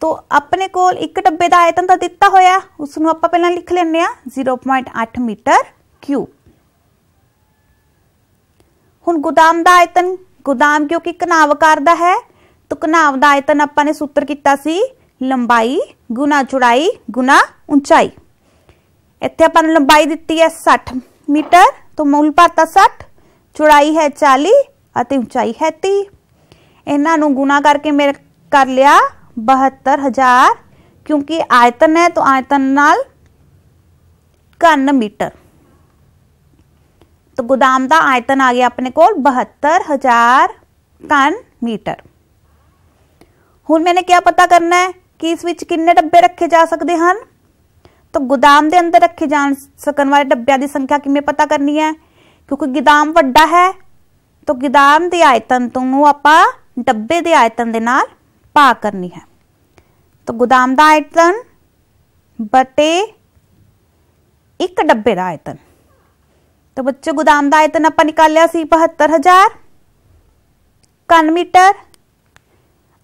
A: ਤਾਂ ਆਪਣੇ ਕੋਲ ਇੱਕ ਡੱਬੇ ਦਾ ਆਇਤਨ ਤਾਂ ਦਿੱਤਾ ਹੋਇਆ ਉਸ ਨੂੰ ਆਪਾਂ ਪਹਿਲਾਂ ਲਿਖ ਲੈਂਦੇ ਆ 0.8 ਮੀਟਰ ਕਿਊਬ ਹੁਣ ਗੋਦਾਮ ਦਾ ਆਇਤਨ ਗੋਦਾਮ ਕਿਉਂਕਿ ਕਨਾਵ ਕਰਦਾ ਦਾ ਹੈ तो घनाव का आयतन आपने सूत्र किया लंबाई गुना चौड़ाई गुना उंचाई इतने अपन लंबाई दिती है सठ मीटर तो मूल भाता सठ चौड़ाई है चाली और उंचाई है ती इन्हों गुना करके मेरे कर लिया बहत्तर हज़ार क्योंकि आयतन है तो आयतन नाल घन मीटर तो गोदाम का आयतन आ गया अपने को बहत्तर हज़ार कन मीटर ਹੁਣ ਮੈਨੇ ਕੀ ਪਤਾ ਕਰਨਾ ਹੈ ਕਿ ਇਸ ਵਿੱਚ ਕਿੰਨੇ ਡੱਬੇ ਰੱਖੇ ਜਾ ਸਕਦੇ ਹਨ ਤਾਂ ਗੋਦਾਮ ਦੇ ਅੰਦਰ ਰੱਖੇ ਜਾਣ ਸਕਣ ਵਾਲੇ ਡੱਬਿਆਂ ਦੀ ਸੰਖਿਆ ਕਿਵੇਂ ਪਤਾ ਕਰਨੀ ਹੈ ਕਿਉਂਕਿ ਗੋਦਾਮ ਵੱਡਾ ਹੈ ਤਾਂ ਗੋਦਾਮ ਦੀ ਆਇਤਨ ਨੂੰ ਆਪਾਂ ਡੱਬੇ ਦੇ ਆਇਤਨ ਦੇ ਨਾਲ ਭਾਗ ਕਰਨੀ ਹੈ ਤਾਂ ਗੋਦਾਮ ਦਾ ਆਇਤਨ ਬਟੇ ਇੱਕ ਡੱਬੇ ਦਾ ਆਇਤਨ ਤਾਂ ਬੱਚੇ ਗੋਦਾਮ ਦਾ ਆਇਤਨ ਆਪਾਂ ਨਿਕਾਲਿਆ ਸੀ 72000 ਕਨ ਮੀਟਰ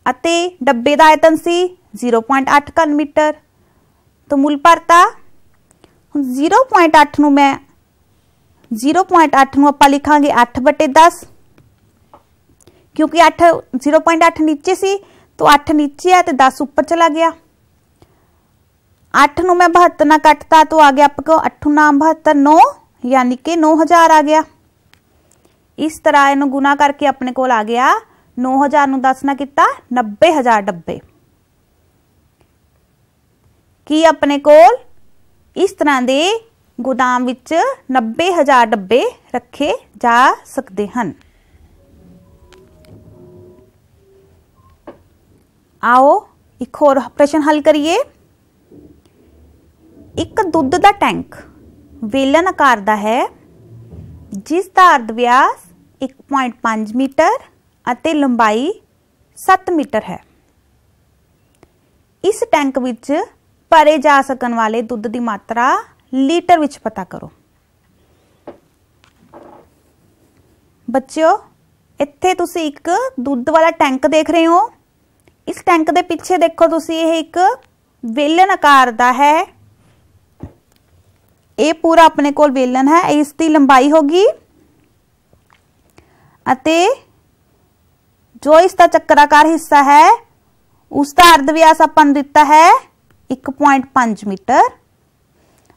A: डब्बे का आयतन से जीरो पॉइंट अठ घन मीटर तो मुल भरता जीरो पॉइंट अठ न मैं जीरो पॉइंट अठ न लिखा अठ बटे दस क्योंकि अठ जीरो पॉइंट अठ नीचे से तो अठ नीचे है तो दस उपर चला गया अठ न मैं बहत्तर कटता तो आ गया आपको अठ न बहत्तर नौ यानी कि नौ हज़ार आ गया इस तरह इन गुना करके अपने को आ गया 9000 ਨੂੰ 10 ਨਾਲ ਕੀਤਾ 90000 ਡੱਬੇ ਕੀ ਆਪਣੇ ਕੋਲ ਇਸ ਤਰ੍ਹਾਂ ਦੇ ਗੋਦਾਮ ਵਿੱਚ 90000 ਡੱਬੇ ਰੱਖੇ ਜਾ ਸਕਦੇ ਹਨ ਆਓ ਇੱਕ ਹੋਰ ਪ੍ਰਸ਼ਨ ਹੱਲ ਕਰੀਏ ਇੱਕ ਦੁੱਧ ਦਾ ਟੈਂਕ ਵੇਲਨ ਆਕਾਰ ਦਾ ਹੈ ਜਿਸ ਦਾ ਅਰਧ ਵਿਆਸ 1.5 ਮੀਟਰ ਅਤੇ ਲੰਬਾਈ 7 ਮੀਟਰ ਹੈ ਇਸ ਟੈਂਕ ਵਿੱਚ ਭਰੇ ਜਾ ਸਕਣ ਵਾਲੇ ਦੁੱਧ ਦੀ ਮਾਤਰਾ ਲੀਟਰ ਵਿੱਚ ਪਤਾ ਕਰੋ ਬੱਚਿਓ ਇੱਥੇ ਤੁਸੀਂ ਇੱਕ ਦੁੱਧ ਵਾਲਾ ਟੈਂਕ ਦੇਖ ਰਹੇ ਹੋ ਇਸ ਟੈਂਕ ਦੇ ਪਿੱਛੇ ਦੇਖੋ ਤੁਸੀਂ ਇਹ ਇੱਕ ਵੇਲਨ ਆਕਾਰ ਦਾ ਹੈ ਇਹ ਪੂਰਾ ਆਪਣੇ ਕੋਲ ਵੇਲਨ ਹੈ ਇਸ ਦੀ ਲੰਬਾਈ ਹੋਗੀ ਅਤੇ ਜੋ ਇਸ ਦਾ ਚੱਕਰਾਕਾਰ ਹਿੱਸਾ ਹੈ ਉਸ ਦਾ ਅਰਧ ਵਿਆਸ ਆਪਾਂ ਨੂੰ ਦਿੱਤਾ ਹੈ 1.5 ਮੀਟਰ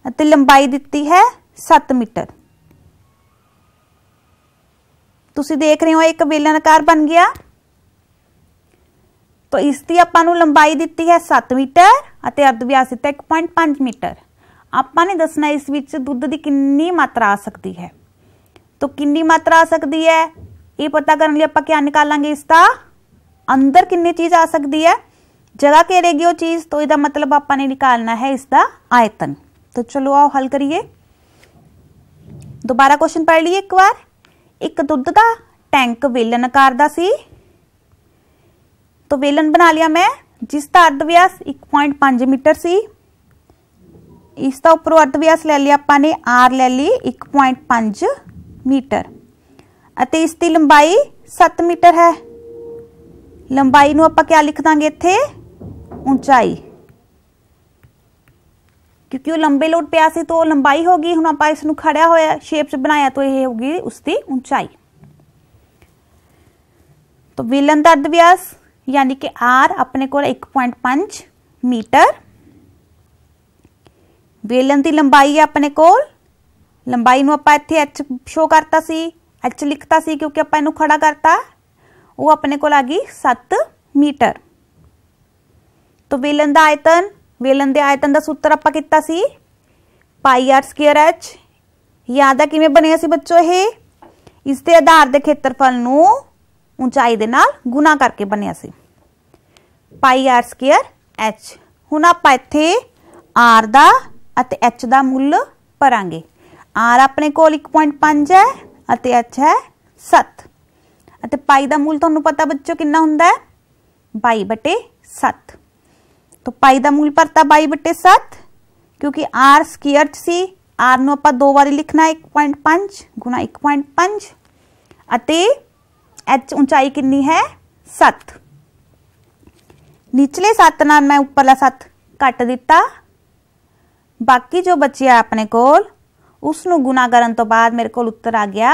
A: ਅਤੇ ਲੰਬਾਈ ਦਿੱਤੀ ਹੈ 7 ਮੀਟਰ ਤੁਸੀਂ ਦੇਖ ਰਹੇ ਹੋ ਇੱਕ ਬੇਲਨ ਬਣ ਗਿਆ ਤਾਂ ਇਸ ਦੀ ਆਪਾਂ ਨੂੰ ਲੰਬਾਈ ਦਿੱਤੀ ਹੈ 7 ਮੀਟਰ ਅਤੇ ਅਰਧ ਵਿਆਸ ਦਿੱਤਾ 1.5 ਮੀਟਰ ਆਪਾਂ ਨੇ ਦੱਸਣਾ ਇਸ ਵਿੱਚ ਦੁੱਧ ਦੀ ਕਿੰਨੀ ਮਾਤਰਾ ਆ ਸਕਦੀ ਹੈ ਤਾਂ ਕਿੰਨੀ ਮਾਤਰਾ ਆ ਸਕਦੀ ਹੈ ਇਹ ਪਤਾ ਕਰਨ ਲਈ ਆਪਾਂ ਕੀ ਨਿਕਾਲਾਂਗੇ ਇਸ ਦਾ ਅੰਦਰ ਕਿੰਨੀ ਚੀਜ਼ ਆ ਸਕਦੀ ਹੈ ਜਗ੍ਹਾ ਘੇਰੇਗੀ ਉਹ ਚੀਜ਼ ਤੋਂ ਇਹਦਾ ਮਤਲਬ ਆਪਾਂ ਨੇ ਨਿਕਾਲਣਾ ਹੈ ਇਸ ਦਾ ਆਇਤਨ ਤਾਂ ਚਲੋ ਆਓ ਹੱਲ ਕਰੀਏ ਦੁਬਾਰਾ ਕੁਐਸਚਨ ਪੜ੍ਹ ਲਈਏ ਇੱਕ ਵਾਰ ਇੱਕ ਦੁੱਧ ਦਾ ਟੈਂਕ ਵੇਲਨ ਆਕਾਰ ਦਾ ਸੀ ਤਾਂ ਵੇਲਨ ਬਣਾ ਲਿਆ ਮੈਂ ਜਿਸ ਦਾ ਅਰਧ ਵਿਆਸ 1.5 ਮੀਟਰ ਸੀ ਇਸ ਦਾ ਉੱਪਰੋਂ ਅਰਧ ਵਿਆਸ ਲੈ ਲਿਆ ਆਪਾਂ ਨੇ r ਲੈ ਲਈ 1.5 ਮੀਟਰ ਅਤੇ ਇਸ ਦੀ ਲੰਬਾਈ 7 ਮੀਟਰ ਹੈ ਲੰਬਾਈ ਨੂੰ ਆਪਾਂ ਕੀ ਲਿਖ ਦਾਂਗੇ ਇੱਥੇ ਉਚਾਈ ਕਿਉਂਕਿ ਉਹ ਲੰਬੇ ਲੋਟ ਪਿਆ ਸੀ ਤਾਂ ਉਹ ਲੰਬਾਈ ਹੋ ਗਈ ਹੁਣ ਆਪਾਂ ਇਸ ਨੂੰ ਖੜਿਆ ਹੋਇਆ ਸ਼ੇਪ 'ਚ ਬਣਾਇਆ ਤਾਂ ਇਹ ਗਈ ਉਸ ਦੀ ਉਚਾਈ ਤਾਂ ਵਿਲਨ ਦਾ ਅਰਧ ਵਿਆਸ ਯਾਨੀ ਕਿ r ਆਪਣੇ ਕੋਲ 1.5 ਮੀਟਰ ਵਿਲੰਦ ਦੀ ਲੰਬਾਈ ਹੈ ਆਪਣੇ ਕੋਲ ਲੰਬਾਈ ਨੂੰ ਆਪਾਂ ਇੱਥੇ h ਸ਼ੋ ਕਰਤਾ ਸੀ ਐਚ ਲਿਖਤਾ ਸੀ ਕਿਉਂਕਿ ਆਪਾਂ ਇਹਨੂੰ ਖੜਾ ਕਰਤਾ ਉਹ ਆਪਣੇ ਕੋਲ ਆ ਗਈ 7 ਮੀਟਰ ਤੋਂ ਵੇਲਨ ਦਾ ਆਇਤਨ ਵੇਲਨ ਦੇ ਆਇਤਨ ਦਾ ਸੂਤਰ ਆਪਾਂ ਕੀਤਾ ਸੀ ਪਾਈ ਆਰ ਸਕੁਅਰ ਐਚ ਯਾਦ ਆ ਕਿਵੇਂ ਬਣਿਆ ਸੀ ਬੱਚੋ ਇਹ ਇਸ ਦੇ ਆਧਾਰ ਦੇ ਖੇਤਰਫਲ ਨੂੰ ਉਚਾਈ ਦੇ ਨਾਲ ਗੁਣਾ ਕਰਕੇ ਬਣਿਆ ਸੀ ਪਾਈ ਆਰ ਸਕੁਅਰ ਐਚ ਹੁਣ ਆਪਾਂ ਇੱਥੇ ਆਰ ਦਾ ਅਤੇ ਐਚ ਦਾ ਮੁੱਲ ਭਰਾਂਗੇ ਆਰ ਆਪਣੇ ਕੋਲ 1.5 ਹੈ एच अच्छा है सत्त पाई का मूल थानू पता बच्चों कि बई बटे सत्त तो पाई का मूल भरता बई बटे सत्त क्योंकि आर स्कीयर से आर न दो बारी लिखना एक पॉइंट पंच गुना एक पॉइंट पंच एच ऊंचाई कि है सत्त निचले सत्त न मैं उपरला सत्त कट दिता बाकी जो बचिया अपने कोल ਉਸ ਨੂੰ ਗੁਣਾ ਕਰਨ ਤੋਂ ਬਾਅਦ ਮੇਰੇ ਕੋਲ ਉੱਤਰ ਆ ਗਿਆ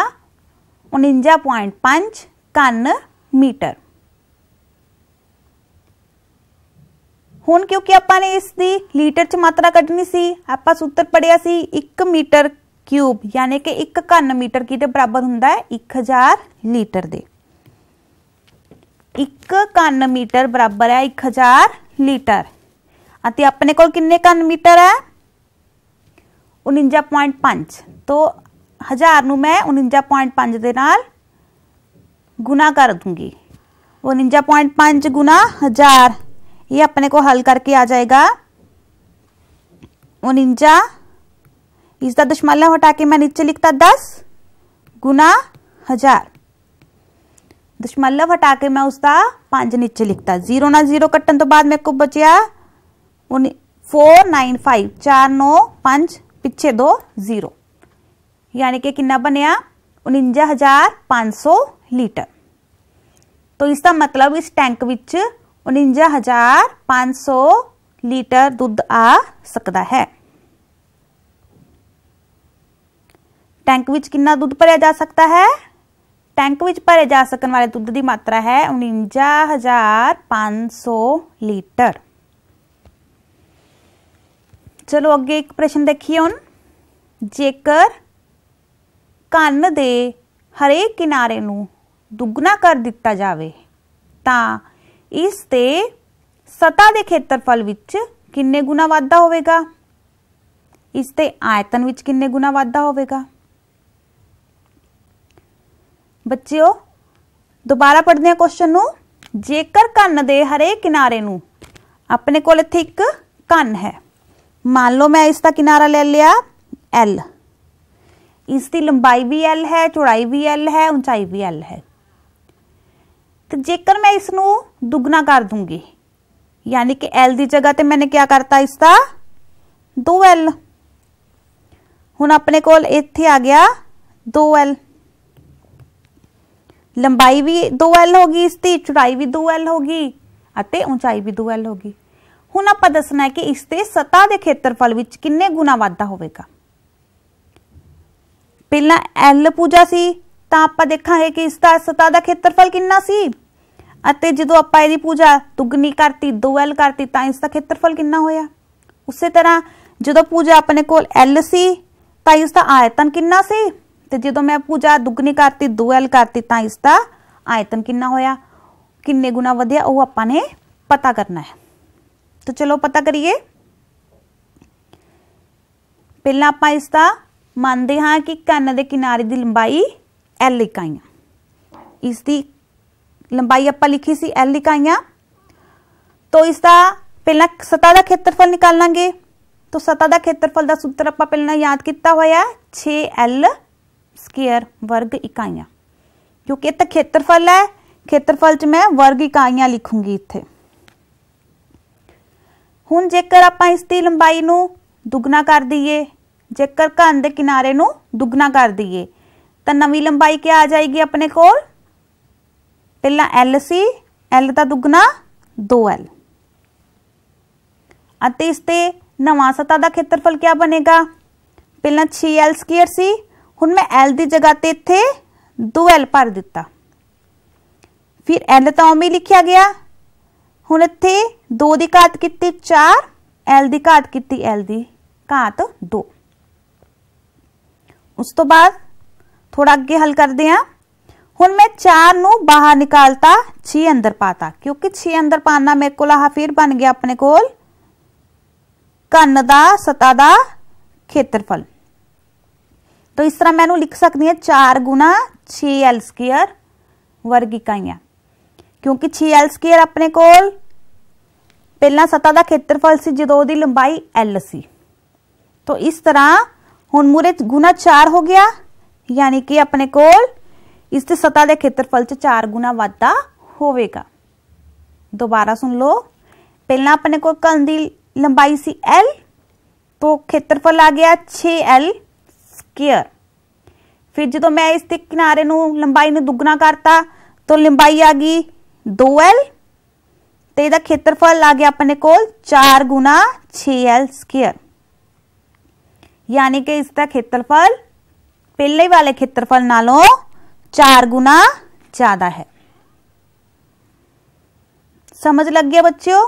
A: 49.5 ਕੰਨ ਮੀਟਰ ਹੁਣ ਕਿਉਂਕਿ ਆਪਾਂ ਨੇ ਇਸ ਦੀ ਲੀਟਰ ਚ ਮਾਤਰਾ ਕੱਢਣੀ ਸੀ ਆਪਾਂ ਸੂਤਰ ਪੜਿਆ ਸੀ 1 ਮੀਟਰ ਕਿਊਬ ਯਾਨੀ ਕਿ 1 ਕੰਨ ਮੀਟਰ ਕਿਤੇ ਬਰਾਬਰ ਹੁੰਦਾ ਹੈ 1000 ਲੀਟਰ ਦੇ 1 ਕੰਨ ਮੀਟਰ ਬਰਾਬਰ ਹੈ 1000 ਲੀਟਰ ਅਤੇ ਆਪਣੇ ਕੋਲ ਕਿੰਨੇ ਕੰਨ ਮੀਟਰ ਹੈ उन्जा पॉइंट तो मैं उन्जा पॉइंट पांच ਮੈਂ नाल गुना कर दूंगी उन्जा पॉइंट पांच गुना हजार ये अपने को हल करके आ जाएगा उन्जा इसका दशमलव हटा के मैं नीचे लिखता दस गुना हजार दशमलव हटा के मैं उसका पांच नीचे लिखता जीरो ना जीरो कट्टन तो बाद मेरे को बचिया फोर नाइन फाइव चार नौ पाँच পিছে 2 0 মানে কি ਕਿੰਨਾ বনেয়া 49500 লিটার তো ইসਦਾ મતલਬ ইস ট্যাংক وچ 49500 লিটার দুধ ਆ ਸਕਦਾ ਹੈ ট্যাংক وچ ਕਿੰਨਾ দুধ ਭਰਿਆ ਜਾ ਸਕਦਾ ਹੈ ট্যাংক وچ ਭਰੇ ਜਾ ਸਕਣ والے দুধ ਦੀ ਮਾਤਰਾ ਹੈ 49500 লিটার ਚਲੋ ਅੱਗੇ ਇੱਕ ਪ੍ਰਸ਼ਨ ਦੇਖੀਏ ਹੁਣ ਜੇਕਰ ਕੰਨ ਦੇ ਹਰੇਕ ਕਿਨਾਰੇ ਨੂੰ ਦੁੱਗਣਾ ਕਰ ਦਿੱਤਾ ਜਾਵੇ ਤਾਂ ਇਸ ਤੇ ਸਤਾ ਦੇ ਖੇਤਰਫਲ ਵਿੱਚ ਕਿੰਨੇ ਗੁਣਾ ਵਾਧਾ ਹੋਵੇਗਾ ਇਸ ਤੇ ਆਇਤਨ ਵਿੱਚ ਕਿੰਨੇ ਗੁਣਾ ਵਾਧਾ ਹੋਵੇਗਾ ਬੱਚਿਓ ਦੁਬਾਰਾ ਪੜ੍ਹਦੇ ਹਾਂ ਕੁਐਸਚਨ ਨੂੰ ਜੇਕਰ ਕੰਨ ਦੇ ਹਰੇਕ ਕਿਨਾਰੇ ਨੂੰ ਆਪਣੇ ਕੋਲ ਇੱਥੇ ਇੱਕ ਕੰਨ ਹੈ मान लो मैं इसका किनारा ले लिया L ਇਸ ਦੀ ਲੰਬਾਈ ਵੀ L ਹੈ ਚੌੜਾਈ ਵੀ L ਹੈ ਉਚਾਈ ਵੀ L ਹੈ ਤੇ ਜੇਕਰ ਮੈਂ ਇਸ ਨੂੰ ਦੁੱਗਣਾ ਕਰ ਦੂੰਗੀ ਯਾਨੀ ਕਿ L ਦੀ ਜਗ੍ਹਾ ਤੇ ਮੈਨੇ ਕੀ ਕਰਤਾ ਇਸ ਦਾ 2l ਹੁਣ ਆਪਣੇ ਕੋਲ ਇੱਥੇ ਆ ਗਿਆ 2l ਲੰਬਾਈ ਵੀ 2l ਹੋ ਗਈ ਇਸ ਦੀ ਚੌੜਾਈ ਵੀ 2l ਹੋ ਗਈ ਅਤੇ ਉਚਾਈ ਵੀ 2l ਹੋ ਗਈ ਹੁਣ ਆਪਾਂ ਦੱਸਣਾ ਹੈ ਕਿ ਇਸ ਤੇ ਸਤਾ ਦੇ ਖੇਤਰਫਲ ਵਿੱਚ ਕਿੰਨੇ ਗੁਣਾ ਵਾਧਾ ਹੋਵੇਗਾ ਪਹਿਲਾਂ L ਪੂਜਾ ਸੀ ਤਾਂ ਆਪਾਂ ਦੇਖਾਂਗੇ ਕਿ ਇਸ ਦਾ ਸਤਾ ਦਾ ਖੇਤਰਫਲ ਕਿੰਨਾ ਸੀ ਅਤੇ ਜਦੋਂ ਆਪਾਂ ਇਹਦੀ ਪੂਜਾ ਦੁੱਗਣੀ ਕਰਤੀ 2L ਕਰਤੀ ਤਾਂ ਇਸ ਦਾ ਖੇਤਰਫਲ ਕਿੰਨਾ ਹੋਇਆ ਉਸੇ ਤਰ੍ਹਾਂ ਜਦੋਂ ਪੂਜਾ ਆਪਣੇ ਕੋਲ L ਸੀ ਤਾਂ ਇਸ ਦਾ ਆਇਤਨ ਕਿੰਨਾ ਸੀ ਤੇ ਜਦੋਂ ਮੈਂ ਪੂਜਾ ਦੁੱਗਣੀ ਕਰਤੀ 2L ਕਰਤੀ ਤਾਂ ਇਸ ਦਾ ਆਇਤਨ ਕਿੰਨਾ ਹੋਇਆ ਕਿੰਨੇ ਗੁਣਾ ਵਧਿਆ ਉਹ ਆਪਾਂ ਨੇ ਪਤਾ ਕਰਨਾ ਹੈ ਤਾਂ ਚਲੋ ਪਤਾ ਕਰੀਏ ਪਹਿਲਾਂ ਆਪਾਂ ਇਸ ਦਾ ਮੰਨਦੇ ਹਾਂ ਕਿ ਕੰਨ ਦੇ ਕਿਨਾਰੇ ਦੀ ਲੰਬਾਈ l ਇਕਾਈਆਂ ਇਸ ਦੀ ਲੰਬਾਈ ਆਪਾਂ ਲਿਖੀ ਸੀ l ਇਕਾਈਆਂ ਤੋਂ ਇਸ ਦਾ ਪਹਿਲਾਂ ਸਤਾ ਦਾ ਖੇਤਰਫਲ ਨਿਕਾਲਾਂਗੇ ਤਾਂ ਸਤਾ ਦਾ ਖੇਤਰਫਲ ਦਾ ਸੂਤਰ ਆਪਾਂ ਪਹਿਲਾਂ ਯਾਦ ਕੀਤਾ ਹੋਇਆ 6L² ਵਰਗ ਇਕਾਈਆਂ ਕਿਉਂਕਿ ਇਹ ਤਾਂ ਖੇਤਰਫਲ ਹੈ ਖੇਤਰਫਲ 'ਚ ਮੈਂ ਵਰਗ ਇਕਾਈਆਂ ਲਿਖੂੰਗੀ ਇੱਥੇ ਹੁਣ ਜੇਕਰ ਆਪਾਂ ਇਸ ਦੀ ਲੰਬਾਈ ਨੂੰ ਦੁੱਗਣਾ ਕਰ ਦਈਏ ਜੇਕਰ ਘਨ ਦੇ ਕਿਨਾਰੇ ਨੂੰ ਦੁੱਗਣਾ ਕਰ ਦਈਏ ਤਾਂ ਨਵੀਂ ਲੰਬਾਈ ਕੀ ਆ ਜਾਏਗੀ ਆਪਣੇ ਕੋਲ ਪਹਿਲਾਂ ਐਲ ਸੀ ਐਲ ਦਾ ਦੁੱਗਣਾ 2l ਅਤੇ ਇਸ ਤੇ ਨਵਾਂ ਸਤਾ ਦਾ ਖੇਤਰਫਲ ਕੀ ਬਨੇਗਾ ਪਹਿਲਾਂ 6l2 ਸੀ ਹੁਣ ਮੈਂ l ਦੀ ਜਗ੍ਹਾ ਤੇ ਇੱਥੇ 2l ਭਰ ਦਿੱਤਾ ਫਿਰ l ਤਾਂ ਉਵੇਂ ਲਿਖਿਆ ਗਿਆ ਹੁਣ ਇੱਥੇ 2 ਦੀ ਘਾਤ ਕੀਤੀ 4 l ਦੀ ਘਾਤ ਕੀਤੀ l ਦੀ ਘਾਤ 2 ਉਸ ਤੋਂ ਬਾਅਦ ਥੋੜਾ ਅੱਗੇ ਹੱਲ ਕਰਦੇ ਹਾਂ ਹੁਣ ਮੈਂ 4 ਨੂੰ ਬਾਹਰ ਨਿਕਾਲਤਾ 6 ਅੰਦਰ ਪਾਤਾ ਕਿਉਂਕਿ 6 ਅੰਦਰ ਪਾਣਾ ਮੇਰੇ ਕੋਲ ਆਹ ਫਿਰ ਬਣ ਗਿਆ ਆਪਣੇ ਕੋਲ ਕੰਨ ਦਾ ਸਤਾ ਦਾ ਖੇਤਰਫਲ ਤਾਂ ਇਸ ਤਰ੍ਹਾਂ ਮੈਂ ਇਹਨੂੰ ਲਿਖ ਸਕਦੀ ਹਾਂ 4 6l2 ਵਰਗ ਇਕਾਈਆਂ ਕਿਉਂਕਿ 6l2 ਆਪਣੇ ਕੋਲ ਪਹਿਲਾਂ ਸਤਾ ਦਾ ਖੇਤਰਫਲ ਸੀ ਜਦੋਂ ਉਹਦੀ ਲੰਬਾਈ l ਸੀ ਤੋਂ ਇਸ ਤਰ੍ਹਾਂ ਹੁਣ ਮੂਰੇ ਗੁਣਾ 4 ਹੋ ਗਿਆ ਯਾਨੀ ਕਿ ਆਪਣੇ ਕੋਲ ਇਸ ਤੇ ਸਤਾ ਦੇ ਖੇਤਰਫਲ ਚ 4 ਗੁਣਾ ਵਾਧਾ ਹੋਵੇਗਾ ਦੁਬਾਰਾ ਸੁਣ ਲਓ ਪਹਿਲਾਂ ਆਪਣੇ ਕੋਲ ਘਨ ਦੀ ਲੰਬਾਈ ਸੀ l ਤੋਂ ਖੇਤਰਫਲ ਆ ਗਿਆ 6l2 ਫਿਰ ਜਦੋਂ ਮੈਂ ਇਸ ਦੇ ਕਿਨਾਰੇ ਨੂੰ ਲੰਬਾਈ ਨੂੰ ਦੁੱਗਣਾ ਕਰਤਾ ਤਾਂ ਲੰਬਾਈ ਆ ਗਈ दो एल तो यह खेत्रफल आ गया अपने को चार गुना छे एल स्केयर यानी कि इसका खेत्रफल पहले वाले खेत्रफल नालों चार गुना ज्यादा है समझ लग गया बच्चों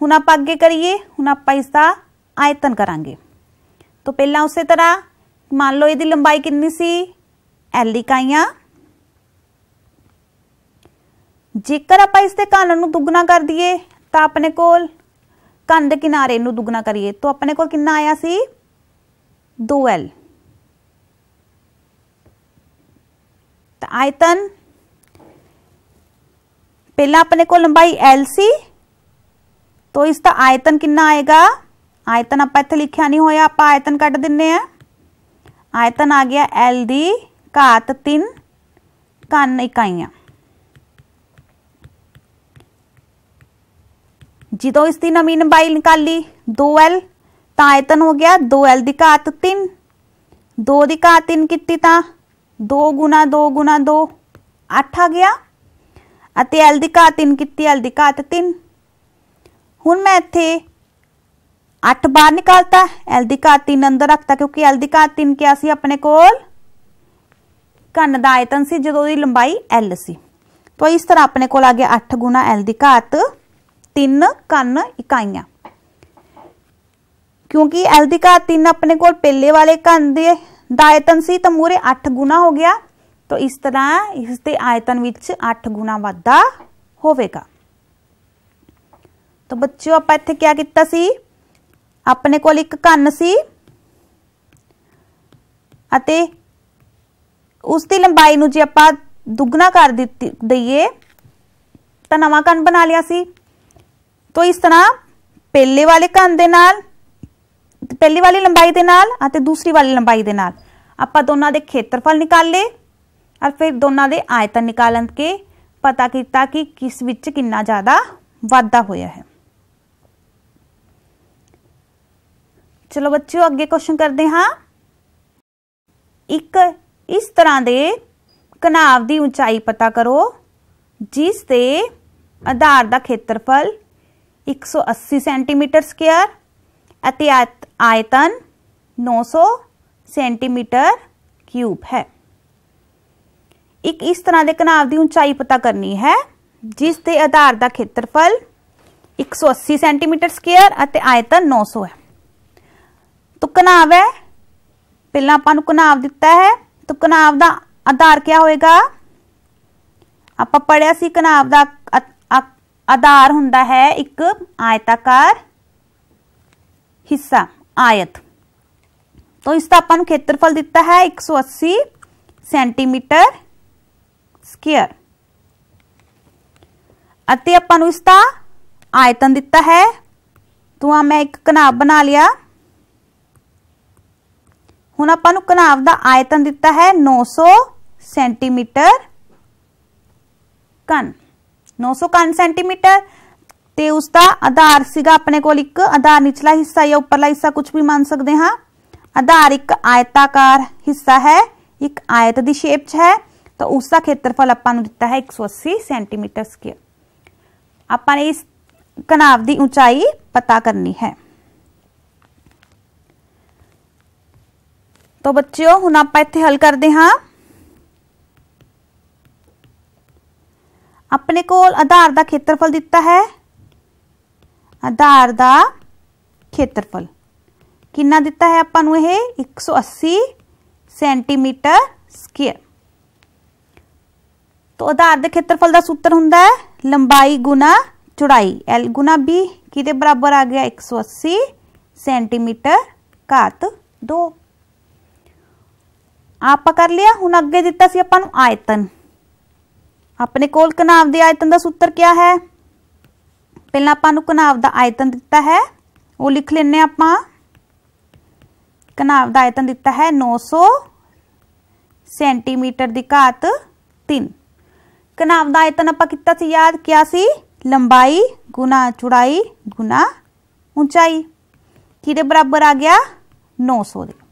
A: हूँ आप अगे करिए हूँ आप इसका आयतन करा तो पहला उस तरह मान लो यदि लंबाई कितनी सी एल इकाइयाँ ਜੇਕਰ ਆਪਾਂ ਇਸ ਦੇ ਕੰਨ ਨੂੰ ਦੁੱਗਣਾ ਕਰ ਦਈਏ ਤਾਂ ਆਪਣੇ ਕੋਲ ਕੰਨ ਦੇ ਕਿਨਾਰੇ ਨੂੰ ਦੁੱਗਣਾ ਕਰੀਏ ਤਾਂ ਆਪਣੇ ਕੋਲ ਕਿੰਨਾ ਆਇਆ ਸੀ 2l ਤਾਂ ਆਇਤਨ ਪਹਿਲਾਂ ਆਪਣੇ ਕੋਲ ਲੰਬਾਈ l ਸੀ ਤਾਂ ਇਸ ਦਾ ਆਇਤਨ ਕਿੰਨਾ ਆਏਗਾ ਆਇਤਨ ਆਪਾਂ ਇੱਥੇ ਲਿਖਿਆ ਨਹੀਂ ਹੋਇਆ ਆਪਾਂ ਆਇਤਨ ਕੱਢ ਦਿੰਨੇ ਆ ਆਇਤਨ ਆ ਗਿਆ l ਦੀ ਘਾਤ 3 ਕੰਨ ਇਕਾਈਆਂ ਜਦੋਂ ਇਸ ਦੀ ਨਵੀਂ ਲੰਬਾਈ ਨਿਕਾਲੀ 2l ਤਾਂ ਆਇਤਨ ਹੋ ਗਿਆ 2l ਦੀ ਘਾਤ 3 2 ਦੀ ਘਾਤ 3 ਕੀਤੀ ਤਾਂ 2 ਗੁਣਾ 2 ਗੁਣਾ 2 8 ਆ ਗਿਆ ਅਤੇ l ਦੀ ਘਾਤ 3 ਕੀਤੀ l ਦੀ ਘਾਤ 3 ਹੁਣ ਮੈਂ ਇੱਥੇ 8 ਬਾਹਰ ਨਿਕਾਲਤਾ l ਦੀ ਘਾਤ 3 ਅੰਦਰ ਰੱਖਤਾ ਕਿਉਂਕਿ l ਦੀ ਘਾਤ 3 ਕਿਆ ਸੀ ਆਪਣੇ ਕੋਲ ਘਨ ਦਾ ਆਇਤਨ ਸੀ ਜਦੋਂ ਦੀ ਲੰਬਾਈ l ਸੀ ਤਾਂ ਇਸ ਤਰ੍ਹਾਂ ਆਪਣੇ ਕੋਲ ਆ ਗਿਆ 8 l ਦੀ ਘਾਤ ਤਿੰਨ ਕੰਨ ਇਕਾਈਆਂ ਕਿਉਂਕਿ l ਦੀ ਘਾਤ 3 ਆਪਣੇ ਕੋਲ ਪਹਿਲੇ ਵਾਲੇ ਕੰਨ ਦੇ ਦਾਇਤਨ ਸੀ ਤਾਂ ਮੂਰੇ 8 ਗੁਣਾ ਹੋ ਗਿਆ ਤਾਂ ਇਸ ਤਰ੍ਹਾਂ ਇਸ ਦੇ ਆਇਤਨ ਵਿੱਚ 8 ਗੁਣਾ ਵਾਧਾ ਹੋਵੇਗਾ ਤਾਂ ਬੱਚਿਓ ਆਪਾਂ ਇੱਥੇ ਕੀ ਕੀਤਾ ਸੀ ਆਪਣੇ ਕੋਲ ਇੱਕ ਕੰਨ ਸੀ ਅਤੇ ਉਸ ਦੀ ਲੰਬਾਈ ਨੂੰ ਜੇ ਆਪਾਂ ਦੁੱਗਣਾ ਕਰ ਦਿੱਤੀ ਦਈਏ ਤਾਂ ਨਵਾਂ ਕੰਨ ਬਣਾ ਲਿਆ ਸੀ ਤੋਂ ਇਸ ਤਰ੍ਹਾਂ ਪਹਿਲੇ ਵਾਲੇ ਕੰਨ ਦੇ ਨਾਲ ਪਹਿਲੀ ਵਾਲੀ ਲੰਬਾਈ ਦੇ ਨਾਲ ਅਤੇ ਦੂਸਰੀ ਵਾਲੀ ਲੰਬਾਈ ਦੇ ਨਾਲ ਆਪਾਂ ਦੋਨਾਂ ਦੇ ਖੇਤਰਫਲ ਨਿਕਾਲ ਲਏ ਔਰ ਫਿਰ ਦੋਨਾਂ ਦੇ ਆਇਤਨ ਨਿਕਾਲਣ ਕੇ ਪਤਾ ਕੀਤਾ ਕਿ ਕਿਸ ਵਿੱਚ ਕਿੰਨਾ ਜ਼ਿਆਦਾ ਵਾਧਾ ਹੋਇਆ ਹੈ ਚਲੋ ਬੱਚਿਓ ਅੱਗੇ ਕੁਐਸਚਨ ਕਰਦੇ ਹਾਂ ਇੱਕ ਇਸ ਤਰ੍ਹਾਂ ਦੇ ਕਨਾਵ ਦੀ ਉਚਾਈ ਪਤਾ ਕਰੋ ਜਿਸ ਦੇ ਆਧਾਰ ਦਾ ਖੇਤਰਫਲ 180 ਸੈਂਟੀਮੀਟਰ ਸਕੁਅਰ ਅਤੇ ਆਇਤਨ 900 ਸੈਂਟੀਮੀਟਰ ਕਿਊਬ ਹੈ ਇੱਕ ਇਸ ਤਰ੍ਹਾਂ ਦੇ ਕਨਾਵ ਦੀ ਉਚਾਈ ਪਤਾ ਕਰਨੀ ਹੈ ਜਿਸ ਦੇ ਆਧਾਰ ਦਾ ਖੇਤਰਫਲ 180 ਸੈਂਟੀਮੀਟਰ ਸਕੁਅਰ ਅਤੇ ਆਇਤਨ 900 ਹੈ ਤਾਂ ਕਨਾਬ ਹੈ ਪਹਿਲਾਂ ਆਪਾਂ ਨੂੰ ਕਨਾਵ ਦਿੱਤਾ ਹੈ ਤਾਂ ਕਨਾਬ ਦਾ ਆਧਾਰ ਕੀ ਹੋਏਗਾ ਆਪਾਂ ਪੜਿਆ ਸੀ ਕਨਾਵ ਦਾ ਆਧਾਰ ਹੁੰਦਾ ਹੈ ਇੱਕ ਆਇਤਾਕਾਰ ਹਿੱਸਾ ਆਇਤ ਦਾ ਆਪਾਂ ਨੂੰ ਖੇਤਰਫਲ ਦਿੱਤਾ ਹੈ 180 ਸੈਂਟੀਮੀਟਰ ਸਕੁਅਰ ਅਤੇ ਆਪਾਂ ਨੂੰ ਇਸ ਦਾ ਆਇਤਨ ਦਿੱਤਾ ਹੈ ਤੋਂ ਆ ਮੈਂ ਇੱਕ ਕਨਾਬ ਬਣਾ ਲਿਆ ਹੁਣ ਆਪਾਂ ਨੂੰ ਕਨਾਬ ਦਾ ਆਇਤਨ ਦਿੱਤਾ ਹੈ 900 ਸੈਂਟੀਮੀਟਰ ਕਨ 900 ਸੈਂਟੀਮੀਟਰ ਤੇ ਉਸ ਦਾ ਆਧਾਰ ਸੀਗਾ ਆਪਣੇ ਕੋਲ ਇੱਕ ਆਧਾਰ ਨਿਚਲਾ ਹਿੱਸਾ ਜਾਂ ਉੱਪਰਲਾ ਹਿੱਸਾ ਕੁਝ ਵੀ ਮੰਨ ਸਕਦੇ ਹਾਂ ਆਧਾਰ ਇੱਕ ਆਇਤਾਕਾਰ ਹਿੱਸਾ ਹੈ ਇੱਕ ਆਇਤ ਦੀ ਸ਼ੇਪ 'ਚ ਹੈ ਤਾਂ ਉਸ ਦਾ ਖੇਤਰਫਲ ਆਪਾਂ ਨੂੰ ਦਿੱਤਾ ਹੈ 180 ਸੈਂਟੀਮੀਟਰ ਸਕੁਅਰ ਆਪਾਂ ਨੇ ਇਸ ਕਨਾਵ ਦੀ ਉਚਾਈ ਪਤਾ ਕਰਨੀ ਹੈ ਤਾਂ ਬੱਚਿਓ ਹੁਣ ਆਪਾਂ ਇੱਥੇ ਹੱਲ ਕਰਦੇ ਹਾਂ ਆਪਣੇ ਕੋਲ ਆਧਾਰ ਦਾ ਖੇਤਰਫਲ ਦਿੱਤਾ ਹੈ ਆਧਾਰ ਦਾ ਖੇਤਰਫਲ ਕਿੰਨਾ ਦਿੱਤਾ ਹੈ ਆਪਾਂ ਨੂੰ ਇਹ 180 ਸੈਂਟੀਮੀਟਰ ਸਕੁਅਰ ਤੋਂ ਆਧਾਰ ਦੇ ਖੇਤਰਫਲ ਦਾ ਸੂਤਰ ਹੁੰਦਾ ਹੈ ਲੰਬਾਈ ਗੁਣਾ ਚੌੜਾਈ l ਗੁਣਾ b ਕਿਹਦੇ ਬਰਾਬਰ ਆ ਗਿਆ 180 ਸੈਂਟੀਮੀਟਰ ਘਾਤ 2 ਆਪਾਂ ਕਰ ਲਿਆ ਹੁਣ ਅੱਗੇ ਦਿੱਤਾ ਸੀ ਆਪਾਂ ਨੂੰ ਆਇਤਨ ਆਪਣੇ ਕੋਲ ਕਨਾਵ ਦੇ ਆਇਤਨ ਦਾ ਸੂਤਰ ਕਿਆ ਹੈ ਪਹਿਲਾਂ ਆਪਾਂ ਨੂੰ ਕਨਾਵ ਦਾ ਆਇਤਨ ਦਿੱਤਾ ਹੈ ਉਹ ਲਿਖ ਲੈਣੇ ਆਪਾਂ ਕਨਾਵ ਦਾ ਆਇਤਨ ਦਿੱਤਾ ਹੈ 900 ਸੈਂਟੀਮੀਟਰ ਦੀ ਘਾਤ 3 ਕਨਾਵ ਦਾ ਆਇਤਨ ਆਪਾਂ ਕੀਤਾ ਸੀ ਯਾਦ ਕਿਆ ਸੀ ਲੰਬਾਈ ਗੁਣਾ ਚੌੜਾਈ ਗੁਣਾ ਉਚਾਈ ਕਿਹਦੇ ਬਰਾਬਰ ਆ ਗਿਆ 900 ਦੇ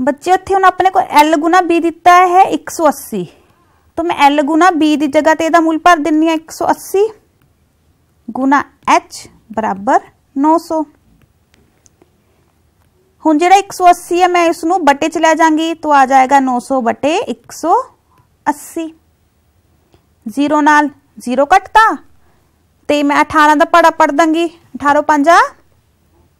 A: बच्चे इतने हम अपने को एल गुना बी दिता है एक सौ अस्सी तो मैं एल गुना बी की जगह पर यह मुल भर दिनी हाँ एक सौ अस्सी गुना एच बराबर नौ सौ हूँ जोड़ा एक सौ अस्सी है मैं इसनों बटे च लै जाऊंगी तो आ जाएगा नौ सौ बटे एक सौ अस्सी जीरो नाल जीरो कटता तो मैं अठारह का भाड़ा पढ़ दंगी अठारह पंजा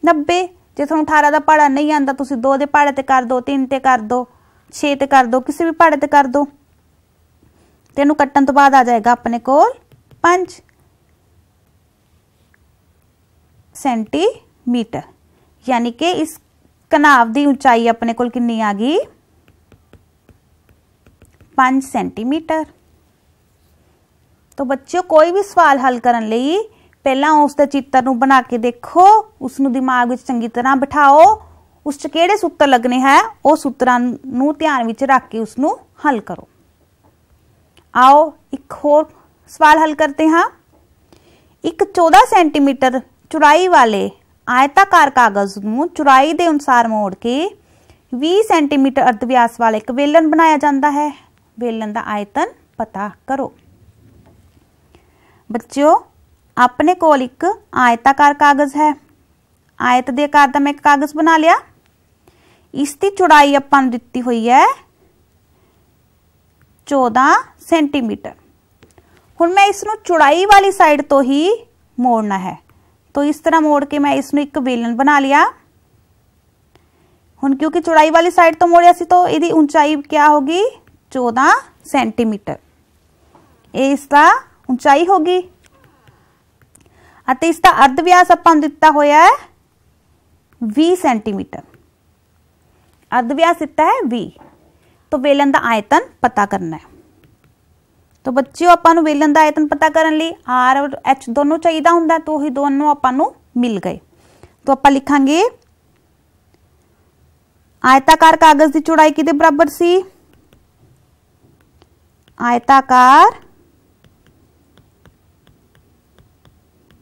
A: नब्बे ਜੇ ਤੁਹਾਨੂੰ 18 ਦਾ ਪਹਾੜਾ ਨਹੀਂ ਆਂਦਾ ਤੁਸੀਂ 2 ਦੇ ਪਹਾੜੇ ਤੇ ਕਰ ਦੋ 3 ਤੇ ਕਰ ਦੋ 6 ਤੇ ਕਰ ਦੋ ਕਿਸੇ ਵੀ ਪਹਾੜੇ ਤੇ ਕਰ ਦੋ ਤੇ ਇਹਨੂੰ ਕੱਟਣ ਤੋਂ ਬਾਅਦ ਆ ਜਾਏਗਾ ਆਪਣੇ ਕੋਲ 5 ਸੈਂਟੀਮੀਟਰ ਯਾਨੀ ਕਿ ਇਸ ਕਨਾਵ ਦੀ ਉਚਾਈ ਆਪਣੇ ਕੋਲ ਕਿੰਨੀ ਆ ਗਈ 5 ਸੈਂਟੀਮੀਟਰ ਤਾਂ ਬੱਚਿਓ ਕੋਈ ਵੀ ਸਵਾਲ ਹੱਲ ਕਰਨ ਲਈ ਪਹਿਲਾਂ ਉਸ ਦੇ ਚਿੱਤਰ ਨੂੰ ਬਣਾ ਕੇ ਦੇਖੋ ਉਸ ਨੂੰ ਦਿਮਾਗ ਵਿੱਚ ਚੰਗੀ ਤਰ੍ਹਾਂ ਬਿਠਾਓ ਉਸ 'ਚ ਕਿਹੜੇ ਸੂਤਰ ਲੱਗਨੇ ਹੈ ਉਹ ਸੂਤਰਾਂ ਨੂੰ ਧਿਆਨ ਵਿੱਚ ਰੱਖ ਕੇ ਉਸ ਨੂੰ ਹੱਲ ਕਰੋ ਆਓ ਇੱਕ ਹੋਰ ਸਵਾਲ ਹੱਲ ਕਰਦੇ हैं एक 14 ਸੈਂਟੀਮੀਟਰ ਚੌੜਾਈ ਵਾਲੇ ਆਇਤਾਕਾਰ ਕਾਗਜ਼ ਨੂੰ ਚੌੜਾਈ ਦੇ ਅਨੁਸਾਰ ਮੋੜ ਕੇ 20 ਸੈਂਟੀਮੀਟਰ ਅਰਧ ਵਿਆਸ ਵਾਲਾ ਇੱਕ ਵੇਲਨ ਬਣਾਇਆ ਜਾਂਦਾ ਹੈ ਵੇਲਨ ਦਾ ਆਇਤਨ ਪਤਾ ਕਰੋ ਬੱਚਿਓ ਆਪਣੇ ਕੋਲ ਇੱਕ ਆਇਤਾਕਾਰ ਕਾਗਜ਼ ਹੈ ਆਇਤ ਦੇ ਆਕਾਰ ਦਾ ਮੈਂ ਇੱਕ ਕਾਗਜ਼ ਬਣਾ ਲਿਆ ਇਸ ਦੀ ਚੌੜਾਈ ਆਪਾਂ ਨੂੰ ਦਿੱਤੀ ਹੋਈ ਹੈ 14 ਸੈਂਟੀਮੀਟਰ ਹੁਣ ਮੈਂ ਇਸ ਨੂੰ ਚੌੜਾਈ ਵਾਲੀ ਸਾਈਡ ਤੋਂ ਹੀ ਮੋੜਨਾ ਹੈ ਤਾਂ ਇਸ ਤਰ੍ਹਾਂ ਮੋੜ ਕੇ ਮੈਂ ਇਸ ਨੂੰ ਇੱਕ ਵੇਲਨ ਬਣਾ ਲਿਆ ਹੁਣ ਕਿਉਂਕਿ ਚੌੜਾਈ ਵਾਲੀ ਸਾਈਡ ਤੋਂ ਮੋੜਿਆ ਸੀ ਤਾਂ ਇਹਦੀ ਉਚਾਈ ਕੀ ਹੋਗੀ 14 ਸੈਂਟੀਮੀਟਰ ਇਹ ਇਸ ਦਾ ਉਚਾਈ ਹੋਗੀ ਅਤੇ ਇਸ ਦਾ ਅਰਧ ਵਿਆਸ ਆਪਾਂ ਦਿੱਤਾ ਹੋਇਆ ਹੈ 20 ਸੈਂਟੀਮੀਟਰ ਅਰਧ ਵਿਆਸ ਦਿੱਤਾ ਹੈ 20 ਤਾਂ ਵੇਲਨ ਦਾ ਆਇਤਨ ਪਤਾ ਕਰਨਾ ਹੈ ਤਾਂ ਬੱਚਿਓ ਆਪਾਂ ਨੂੰ ਵੇਲਨ ਦਾ ਆਇਤਨ ਪਤਾ ਕਰਨ ਲਈ r ਔਰ h ਦੋਨੋਂ ਚਾਹੀਦਾ ਹੁੰਦਾ ਤਾਂ ਉਹੀ ਦੋਨੋਂ ਆਪਾਂ ਨੂੰ ਮਿਲ ਗਏ ਤਾਂ ਆਪਾਂ ਲਿਖਾਂਗੇ ਆਇਤਾਕਾਰ ਕਾਗਜ਼ ਦੀ ਚੌੜਾਈ ਕਿਤੇ ਬਰਾਬਰ ਸੀ ਆਇਤਾਕਾਰ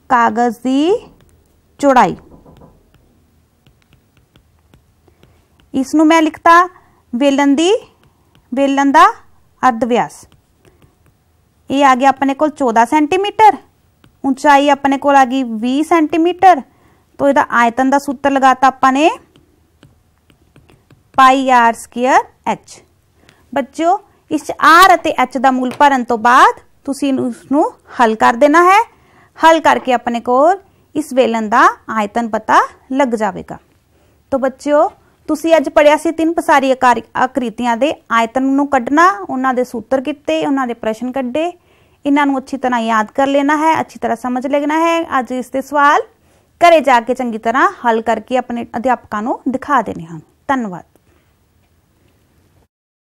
A: ਕਾਗਜ਼ ਦੀ ਚੌੜਾਈ ਇਸ ਨੂੰ ਮੈਂ ਲਿਖਤਾ ਵੇਲਨ ਦੀ ਵੇਲਨ ਦਾ ਅੱਧ ਵਿਆਸ ਇਹ ਆ ਗਿਆ ਆਪਣੇ ਕੋਲ 14 ਸੈਂਟੀਮੀਟਰ ਉਚਾਈ ਆਪਣੇ ਕੋਲ ਆ ਗਈ 20 ਸੈਂਟੀਮੀਟਰ ਤੋਂ ਇਹਦਾ ਆਇਤਨ ਦਾ ਸੂਤਰ ਲਗਾਤਾ ਆਪਾਂ ਨੇ ਪਾਈ ਆਰ ਸਕੁਅਰ h ਬੱਚਿਓ ਇਸ r ਅਤੇ h ਦਾ ਮੂਲ ਭਰਨ ਤੋਂ ਬਾਅਦ ਤੁਸੀਂ ਇਸ ਨੂੰ ਹੱਲ ਕਰ ਦੇਣਾ ਹੈ हल करके अपने को ਇਸ ਵੇਲਨ ਦਾ ਆਇਤਨ ਪਤਾ ਲੱਗ ਜਾਵੇਗਾ ਤੋਂ ਬੱਚਿਓ ਤੁਸੀਂ ਅੱਜ ਪੜਿਆ ਸੀ ਤਿੰਨ ਪਸਾਰੀ ਆਕ੍ਰਿਤੀਆਂ ਦੇ ਆਇਤਨ ਨੂੰ ਕੱਢਣਾ ਉਹਨਾਂ ਦੇ ਸੂਤਰ ਕਿਤੇ ਉਹਨਾਂ ਦੇ ਪ੍ਰਸ਼ਨ ਕੱਢੇ ਇਹਨਾਂ ਨੂੰ ਅੱਛੀ ਤਰ੍ਹਾਂ ਯਾਦ ਕਰ ਲੈਣਾ ਹੈ ਅੱਛੀ ਤਰ੍ਹਾਂ ਸਮਝ ਲੈਣਾ ਹੈ ਅੱਜ ਇਸ ਤੇ ਸਵਾਲ ਘਰੇ ਜਾ ਕੇ ਚੰਗੀ ਤਰ੍ਹਾਂ ਹੱਲ ਕਰਕੇ ਆਪਣੇ ਅਧਿਆਪਕਾਂ ਨੂੰ ਦਿਖਾ ਦੇਣੇ ਹਨ ਧੰਨਵਾਦ